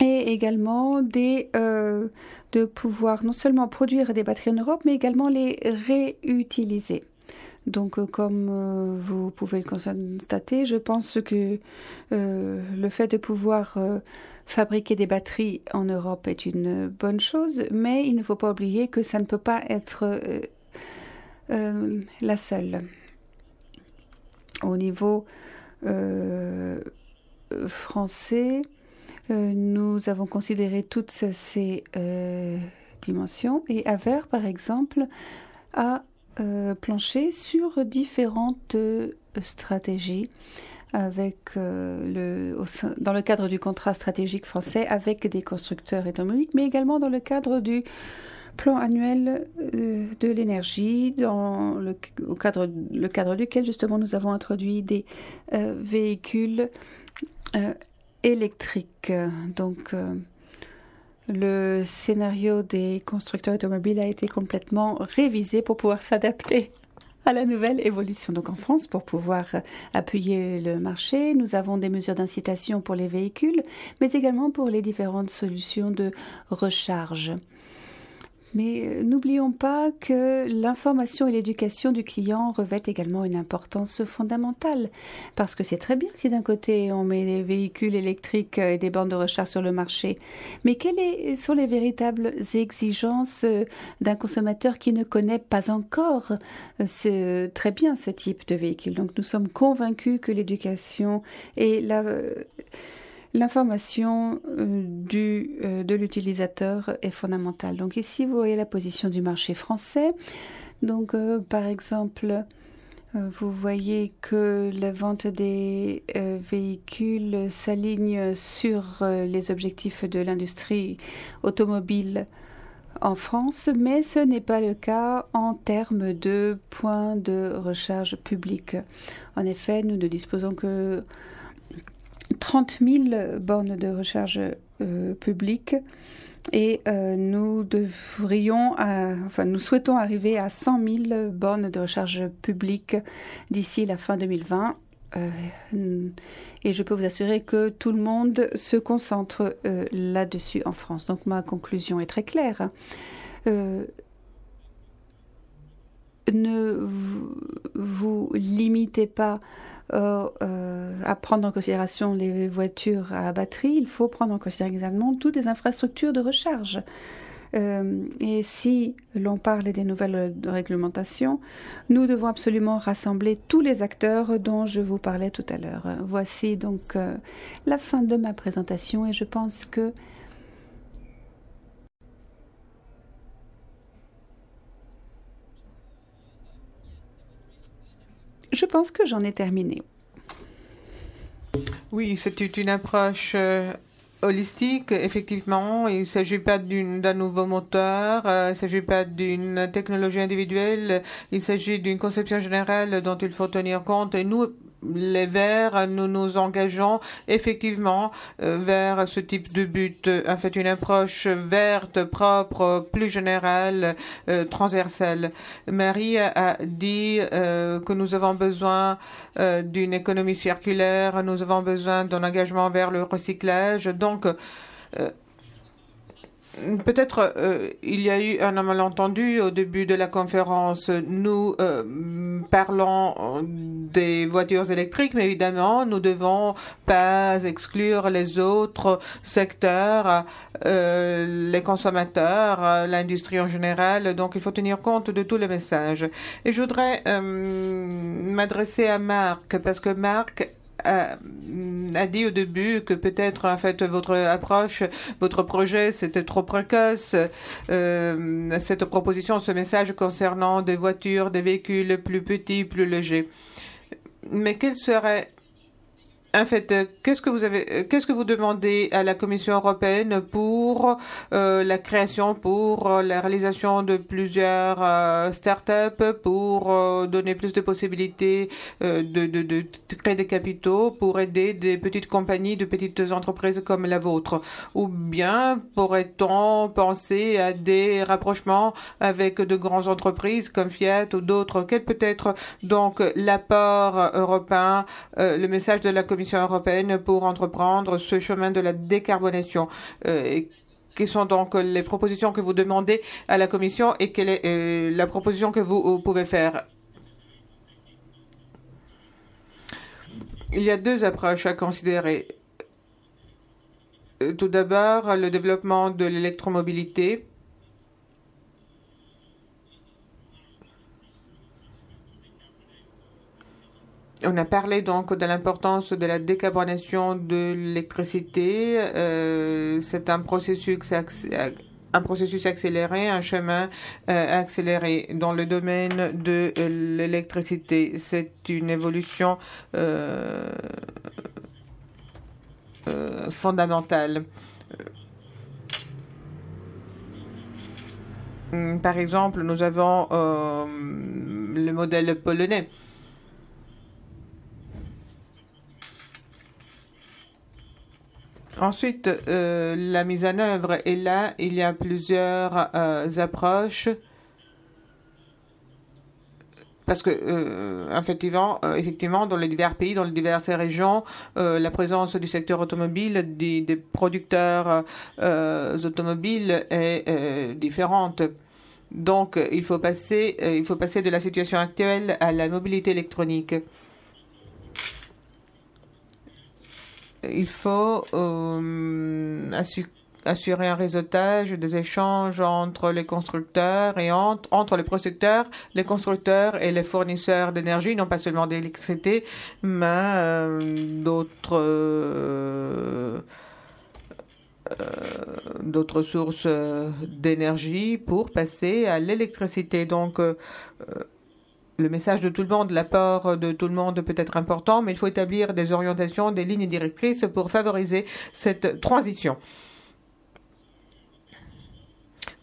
et également des, euh, de pouvoir non seulement produire des batteries en Europe, mais également les réutiliser. Donc, euh, comme euh, vous pouvez le constater, je pense que le fait de pouvoir fabriquer des batteries en Europe est une bonne chose, mais il ne faut pas oublier que ça ne peut pas être la seule. Au niveau français, euh, nous avons considéré toutes ces euh, dimensions et Aver, par exemple, a euh, planché sur différentes stratégies avec dans le cadre du contrat stratégique français avec des constructeurs économiques, mais également dans le cadre du plan annuel de l'énergie, dans le, cadre, le cadre duquel justement nous avons introduit des euh, véhicules électrique. Donc, euh, le scénario des constructeurs automobiles a été complètement révisé pour pouvoir s'adapter à la nouvelle évolution. Donc en France, pour pouvoir appuyer le marché, nous avons des mesures d'incitation pour les véhicules, mais également pour les différentes solutions de recharge. Mais euh, n'oublions pas que l'information et l'éducation du client revêtent également une importance fondamentale. Parce que c'est très bien si d'un côté on met des véhicules électriques euh, et des bornes de recharge sur le marché. Mais quelles sont les véritables exigences euh, d'un consommateur qui ne connaît pas encore très bien ce type de véhicule Donc nous sommes convaincus que l'éducation et la L'information euh, euh, de l'utilisateur est fondamentale. Donc ici, vous voyez la position du marché français. Donc euh, par exemple, vous voyez que la vente des véhicules s'aligne sur les objectifs de l'industrie automobile en France, mais ce n'est pas le cas en termes de points de recharge public. En effet, nous ne disposons que 30 000 bornes de recharge euh, publiques et euh, nous devrions, euh, enfin, nous souhaitons arriver à 100 000 bornes de recharge publique d'ici la fin 2020. Euh, et je peux vous assurer que tout le monde se concentre là-dessus en France. Donc ma conclusion est très claire. ne vous limitez pas euh, euh, à prendre en considération les voitures à batterie, il faut prendre en considération également toutes les infrastructures de recharge. Euh, et si l'on parle des nouvelles réglementations, nous devons absolument rassembler tous les acteurs dont je vous parlais tout à l'heure. Voici donc la fin de ma présentation et je pense que Je pense que j'en ai terminé. Oui, c'est une approche euh, holistique, effectivement. Il ne s'agit pas d'un nouveau moteur, euh, il ne s'agit pas d'une technologie individuelle, il s'agit d'une conception générale dont il faut tenir compte. Et nous, les Verts, nous nous engageons effectivement euh, vers ce type de but, en fait une approche verte, propre, plus générale, euh, transversale. Marie a dit euh, que nous avons besoin d'une économie circulaire, nous avons besoin d'un engagement vers le recyclage. Donc, Peut-être euh, il y a eu un malentendu au début de la conférence. Nous euh, parlons des voitures électriques, mais évidemment, nous devons pas exclure les autres secteurs, euh, les consommateurs, l'industrie en général. Donc, il faut tenir compte de tous les messages. Et je voudrais euh, m'adresser à Marc, parce que Marc euh, a, dit au début que peut-être en fait votre approche, votre projet, c'était trop précoce. Euh, cette proposition, ce message concernant des voitures, des véhicules plus petits, plus légers. Mais quels serait en fait, euh, qu'est-ce que vous avez, euh, qu'est-ce que vous demandez à la Commission européenne pour euh, la création, pour la réalisation de plusieurs start startups, pour donner plus de possibilités de, de, créer des capitaux, pour aider des petites compagnies, de petites entreprises comme la vôtre, ou bien pourrait-on penser à des rapprochements avec de grandes entreprises comme Fiat ou d'autres Quel peut être donc l'apport européen, le message de la Commission européenne pour entreprendre ce chemin de la décarbonation euh, quelles sont donc les propositions que vous demandez à la Commission et quelle est euh, la proposition que vous pouvez faire Il y a deux approches à considérer. Euh, tout d'abord, le développement de l'électromobilité On a parlé donc de l'importance de la décarbonation de l'électricité. Euh, c'est un processus un processus accéléré, un chemin euh, accéléré dans le domaine de euh, l'électricité. C'est une évolution fondamentale. Par exemple, nous avons le modèle polonais. Ensuite, euh, la mise en œuvre. Et là, il y a plusieurs euh, approches. Parce que, euh, effectivement, effectivement, dans les divers pays, dans les diverses régions, la présence du secteur automobile, des, producteurs automobiles est, différente. Donc, il faut passer, il faut passer de la situation actuelle à la mobilité électronique. il faut euh, assurer un réseautage des échanges entre les constructeurs et entre, les producteurs, les constructeurs et les fournisseurs d'énergie, non pas seulement d'électricité, mais euh, euh, d'autres sources d'énergie pour passer à l'électricité. Donc le message de tout le monde, l'apport de tout le monde peut être important, mais il faut établir des orientations, des lignes directrices pour favoriser cette transition.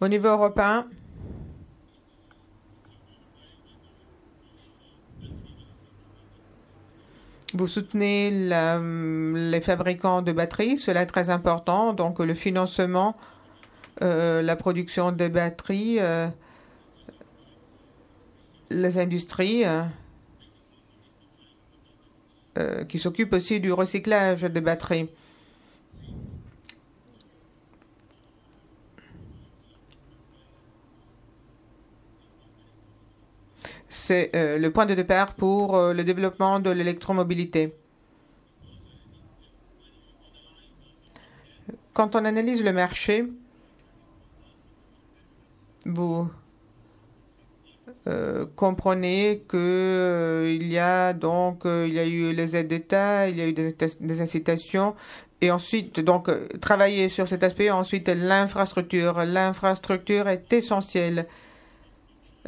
Au niveau européen, Vous soutenez les fabricants de batteries, cela est très important. Donc le financement, euh, la production de batteries. Euh, les industries euh, euh, qui s'occupent aussi du recyclage des batteries. C'est euh, le point de départ pour le développement de l'électromobilité. Quand on analyse le marché, vous euh, comprenez que euh, il y a donc euh, il y a eu les aides d'État, il y a eu des, incitations et ensuite donc travailler sur cet aspect. Ensuite l'infrastructure, l'infrastructure est essentielle.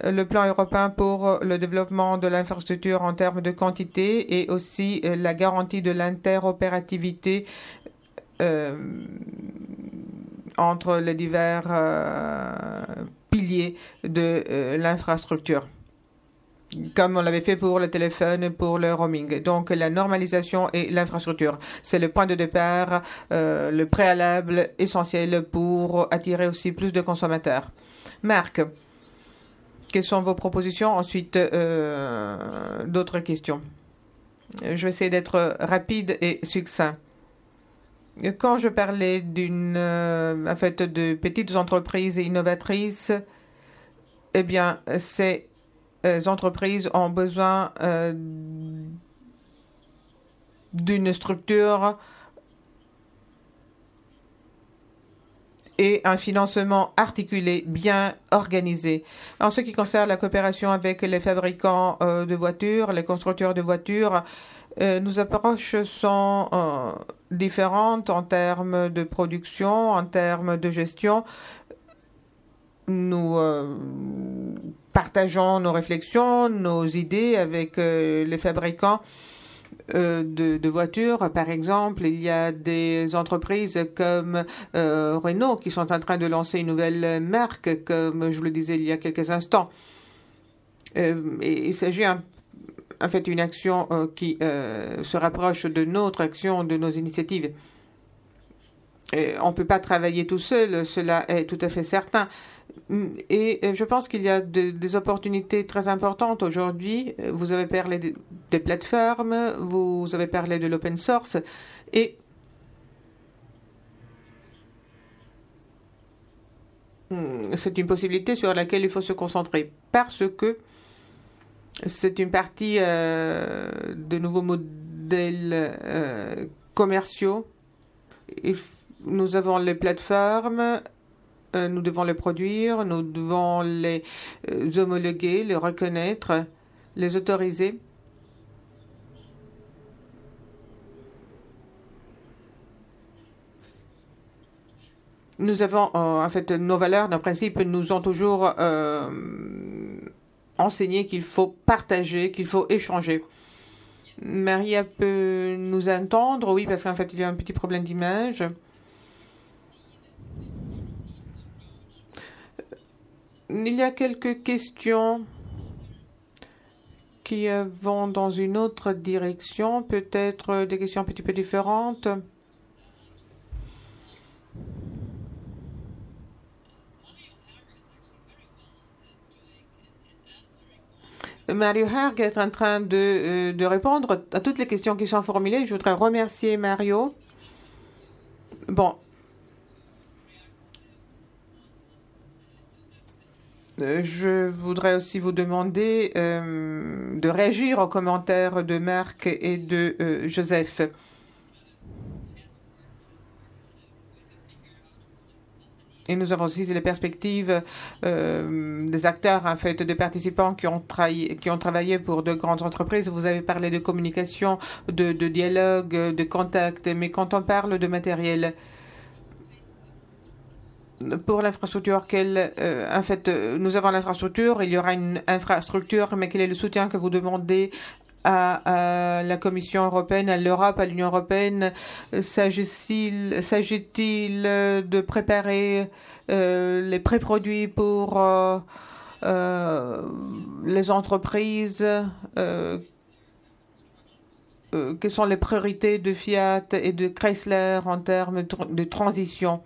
Le plan européen pour le développement de l'infrastructure en termes de quantité et aussi la garantie de l'interopérativité entre les divers pilier de euh, l'infrastructure comme on l'avait fait pour le téléphone, pour le roaming. Donc la normalisation et l'infrastructure, c'est le point de départ, euh, le préalable essentiel pour attirer aussi plus de consommateurs. Marc, quelles sont vos propositions Ensuite, euh, d'autres questions. Je vais essayer d'être rapide et succinct. Quand je parlais d'une, euh, en fait, de petites entreprises innovatrices, eh bien, ces euh, entreprises ont besoin euh, d'une structure et un financement articulé, bien organisé. En ce qui concerne la coopération avec les fabricants de voitures, les constructeurs de voitures, euh, nos approches sont euh, différentes en termes de production, en termes de gestion. Nous euh, partageons nos réflexions, nos idées avec les fabricants de, voitures. Par exemple, il y a des entreprises comme Renault qui sont en train de lancer une nouvelle marque, comme je le disais il y a quelques instants. il s'agit un en fait une action euh, qui euh, se rapproche de notre action, de nos initiatives. on ne peut pas travailler tout seul, cela est tout à fait certain. Mm, et euh, je pense qu'il y a des opportunités très importantes aujourd'hui. Vous avez parlé des plateformes, vous avez parlé de l'open source. Et mm, c'est une possibilité sur laquelle il faut se concentrer parce que c'est une partie euh, de nouveaux modèles euh, commerciaux. nous avons les plateformes, euh, nous devons les produire, nous devons les homologuer, les reconnaître, les autoriser. Nous avons, en fait, nos valeurs, nos principes nous ont toujours enseigner qu'il faut partager, qu'il faut échanger. Maria peut nous entendre, oui, parce qu'en fait, il y a un petit problème d'image. Euh, il y a quelques questions qui vont dans une autre direction, peut-être des questions un petit peu différentes. Mario Herg est en train euh, de, répondre à toutes les questions qui sont formulées. Je voudrais remercier Mario. Bon. Euh, je voudrais aussi vous demander euh, de réagir aux commentaires de Marc et de Joseph. Et nous avons aussi les perspectives euh, des acteurs, en fait, des participants qui ont, qui ont travaillé pour de grandes entreprises. Vous avez parlé de communication, de, dialogue, de contact. Mais quand on parle de matériel, pour l'infrastructure, euh, en fait, euh, nous avons l'infrastructure, il y aura une infrastructure, mais quel est le soutien que vous demandez à, la Commission européenne, à l'Europe, à l'Union européenne S'agit-il de préparer euh, les pré-produits pour euh, euh, les entreprises Quelles sont les priorités de Fiat et de Chrysler en termes de transition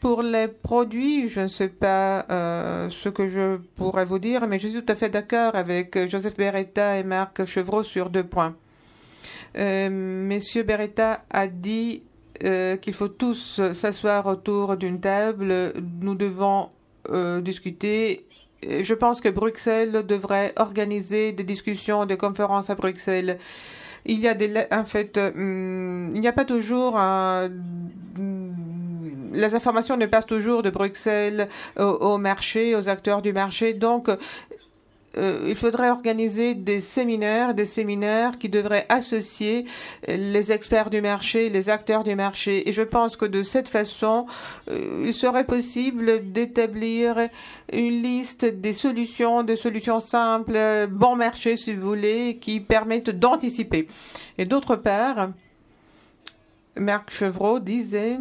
Pour les produits, je ne sais pas euh, ce que je pourrais vous dire, mais je suis tout à fait d'accord avec euh, Joseph Beretta et Marc Chevreau sur deux points. Euh, Monsieur Beretta a dit qu'il faut tous s'asseoir autour d'une table. Nous devons discuter. Je pense que Bruxelles devrait organiser des discussions, des conférences à Bruxelles il y a des en fait hum, il n'y a pas toujours un, les informations ne passent toujours de Bruxelles au, marché, aux acteurs du marché. Donc, euh, il faudrait organiser des séminaires, des séminaires qui devraient associer les experts du marché, les acteurs du marché. Et je pense que de cette façon, euh, il serait possible d'établir une liste des solutions, des solutions simples, bon marché si vous voulez, qui permettent d'anticiper. Et d'autre part, Marc Chevreau disait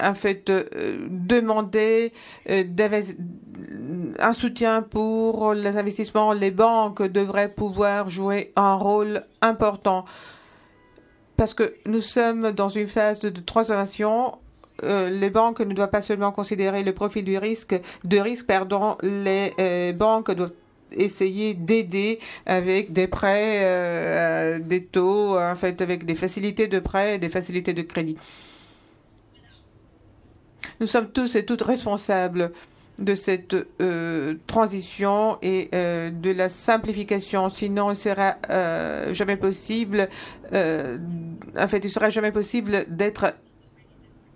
en fait euh, demander euh, un soutien pour les investissements. Les banques devraient pouvoir jouer un rôle important parce que nous sommes dans une phase de transformation euh, les banques ne doivent pas seulement considérer le profil du risque, de risque, pardon, les banques doivent essayer d'aider avec des prêts, des taux, en fait, avec des facilités de prêts, des facilités de crédit. Nous sommes tous et toutes responsables de cette euh, transition et euh, de la simplification. Sinon, il sera euh, jamais possible. en fait, il sera jamais possible d'être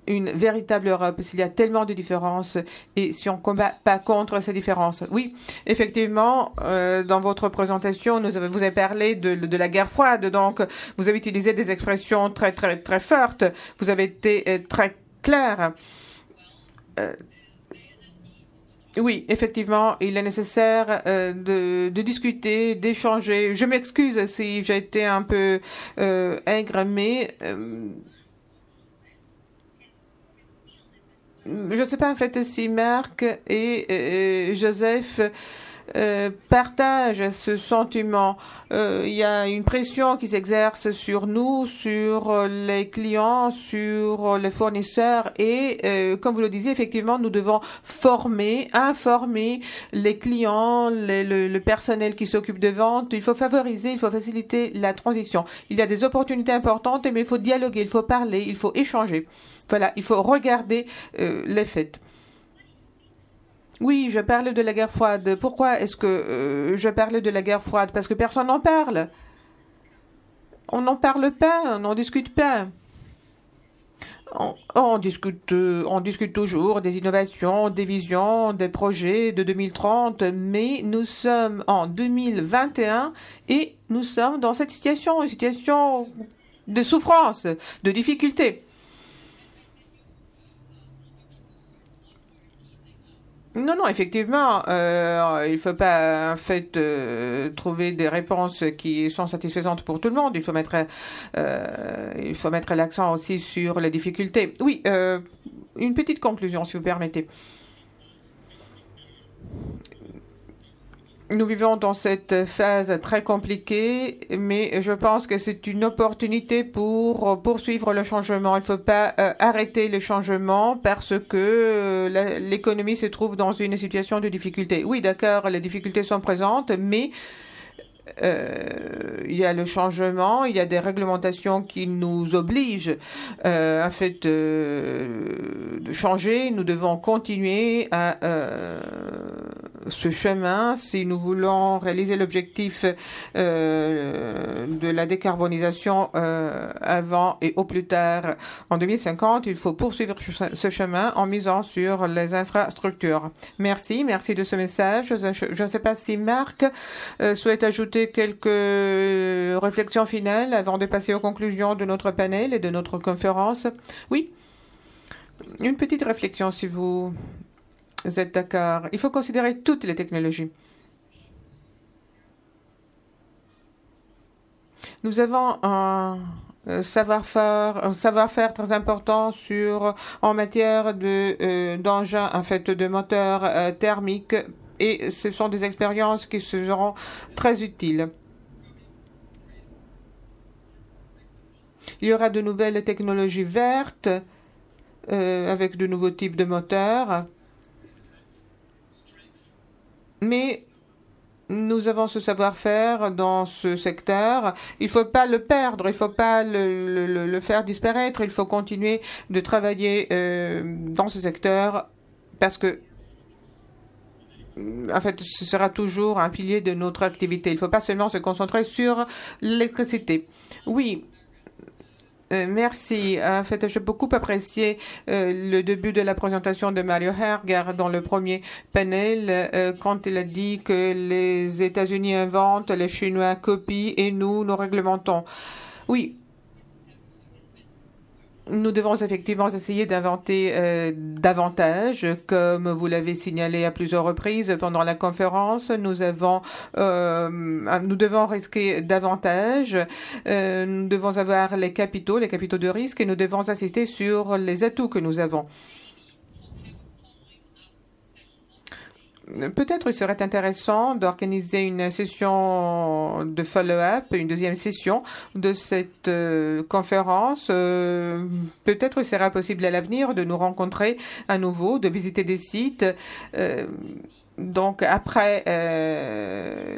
une véritable Europe s'il y a tellement de différences et si on combat pas contre ces différences. Oui, effectivement, dans votre présentation, nous vous avez parlé de, la guerre froide, donc vous avez utilisé des expressions très très très fortes. Vous avez été très clair. Euh, oui, effectivement, il est nécessaire euh, de, discuter, d'échanger. Je m'excuse si j'ai été un peu euh, aigre, mais je ne sais pas en fait si Marc et Joseph euh, partage ce sentiment. Euh, il y a une pression qui s'exerce sur nous, sur euh, les clients, sur euh, les fournisseurs et, comme vous le disiez, effectivement, nous devons former, informer les clients, le, le, personnel qui s'occupe de vente. Il faut favoriser, il faut faciliter la transition. Il y a des opportunités importantes, mais il faut dialoguer, il faut parler, il faut échanger. Voilà, il faut regarder les faits. Oui, je parle de la guerre froide. Pourquoi est-ce que euh, je parle de la guerre froide Parce que personne n'en parle. On n'en parle pas, on n'en discute pas. On, discute, euh, on discute toujours des innovations, des visions, des projets de 2030, mais nous sommes en 2021 et nous sommes dans cette situation, une situation de souffrance, de difficulté. Non, non, effectivement, euh, il ne faut pas en fait euh, trouver des réponses qui sont satisfaisantes pour tout le monde. Il faut mettre, euh, il faut mettre l'accent aussi sur les difficultés. Oui, une petite conclusion, si vous permettez nous vivons dans cette phase très compliquée, mais je pense que c'est une opportunité pour poursuivre le changement. Il ne faut pas euh, arrêter le changement parce que euh, l'économie se trouve dans une situation de difficulté. Oui, d'accord, les difficultés sont présentes, mais euh, il y a le changement, il y a des réglementations qui nous obligent à fait de changer. Nous devons continuer à ce chemin si nous voulons réaliser l'objectif euh, de la décarbonisation euh, avant et au plus tard en 2050. Il faut poursuivre ce chemin en misant sur les infrastructures. Merci, merci de ce message. Je ne sais pas si Marc euh, souhaite ajouter quelques réflexions finales avant de passer aux conclusions de notre panel et de notre conférence. Oui, une petite réflexion si vous vous êtes d'accord. Il faut considérer toutes les technologies. Nous avons un euh, savoir-faire savoir très important sur en matière de euh, d'engins en fait de moteurs euh, thermiques et ce sont des expériences qui seront très utiles. Il y aura de nouvelles technologies vertes avec de nouveaux types de moteurs. Mais nous avons ce savoir-faire dans ce secteur. Il ne faut pas le perdre, il ne faut pas le, faire disparaître. Il faut continuer de travailler euh, dans ce secteur parce que, mm, en fait, ce sera toujours un pilier de notre activité. Il ne faut pas seulement se concentrer sur l'électricité. Oui, euh, merci. En fait, j'ai beaucoup apprécié euh, le début de la présentation de Mario Herger dans le premier panel, euh, quand il a dit que les États-Unis inventent, les Chinois copient et nous, nous réglementons. Oui, nous devons effectivement essayer d'inventer euh, davantage. Comme vous l'avez signalé à plusieurs reprises pendant la conférence, nous, avons, euh, nous devons risquer davantage. Euh, nous devons avoir les capitaux, les capitaux de risque et nous devons insister sur les atouts que nous avons. peut-être il serait intéressant d'organiser une session de follow-up, une deuxième session de cette euh, conférence. Euh, peut-être il sera possible à l'avenir de nous rencontrer à nouveau, de visiter des sites. Euh, donc après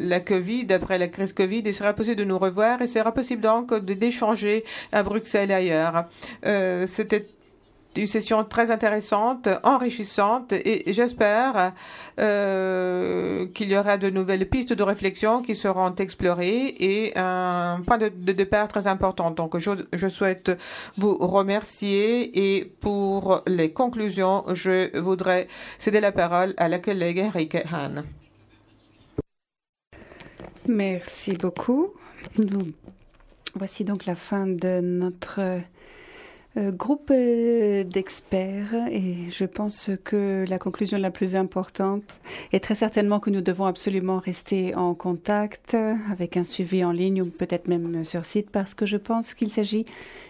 la Covid, après la crise Covid, il sera possible de nous revoir et sera possible donc d'échanger à Bruxelles et ailleurs. C'était une session très intéressante, enrichissante et j'espère euh, qu'il y aura de nouvelles pistes de réflexion qui seront explorées et un point de, départ très important. Donc je, souhaite vous remercier et pour les conclusions, je voudrais céder la parole à la collègue Enrique Hahn. Merci beaucoup. Voici donc la fin de notre euh, groupe euh, d'experts et je pense que la conclusion la plus importante est très certainement que nous devons absolument rester en contact avec un suivi en ligne ou peut-être même sur site parce que je pense qu'il s'agit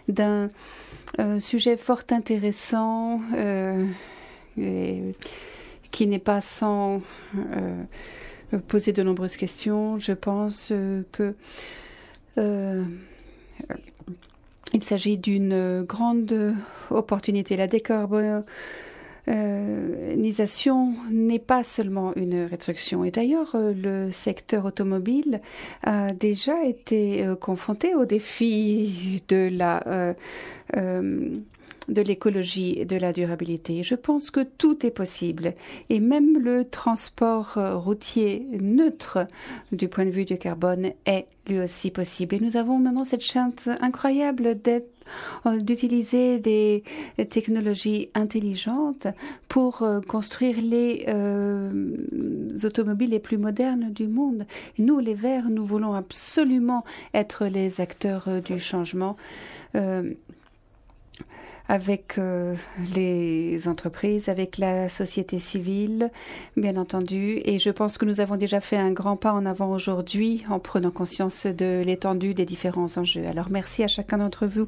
d'un euh, sujet fort intéressant qui n'est pas sans poser de nombreuses questions. Je pense que il s'agit d'une grande opportunité. La décarbonisation n'est pas seulement une restriction. Et d'ailleurs, le secteur automobile a déjà été euh, confronté au défi de la euh, euh, de l'écologie et de la durabilité. Je pense que tout est possible et même le transport euh, routier neutre du point de vue du carbone est lui aussi possible. Et nous avons maintenant cette chance incroyable euh, d'utiliser des technologies intelligentes pour euh, construire les automobiles les plus modernes du monde. Nous, les Verts, nous voulons absolument être les acteurs du changement avec euh, les entreprises, avec la société civile, bien entendu. Et je pense que nous avons déjà fait un grand pas en avant aujourd'hui en prenant conscience de l'étendue des différents enjeux. Alors merci à chacun d'entre vous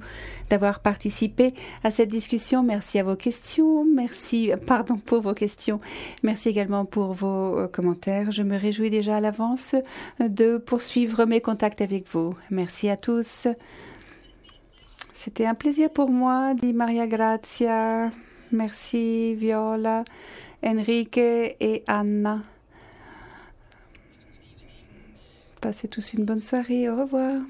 d'avoir participé à cette discussion. Merci à vos questions. Merci, pardon pour vos questions. Merci également pour vos euh, commentaires. Je me réjouis déjà à l'avance de poursuivre mes contacts avec vous. Merci à tous. C'était un plaisir pour moi, dit Maria Grazia. Merci Viola, Enrique et Anna. Passez tous une bonne soirée. Au revoir.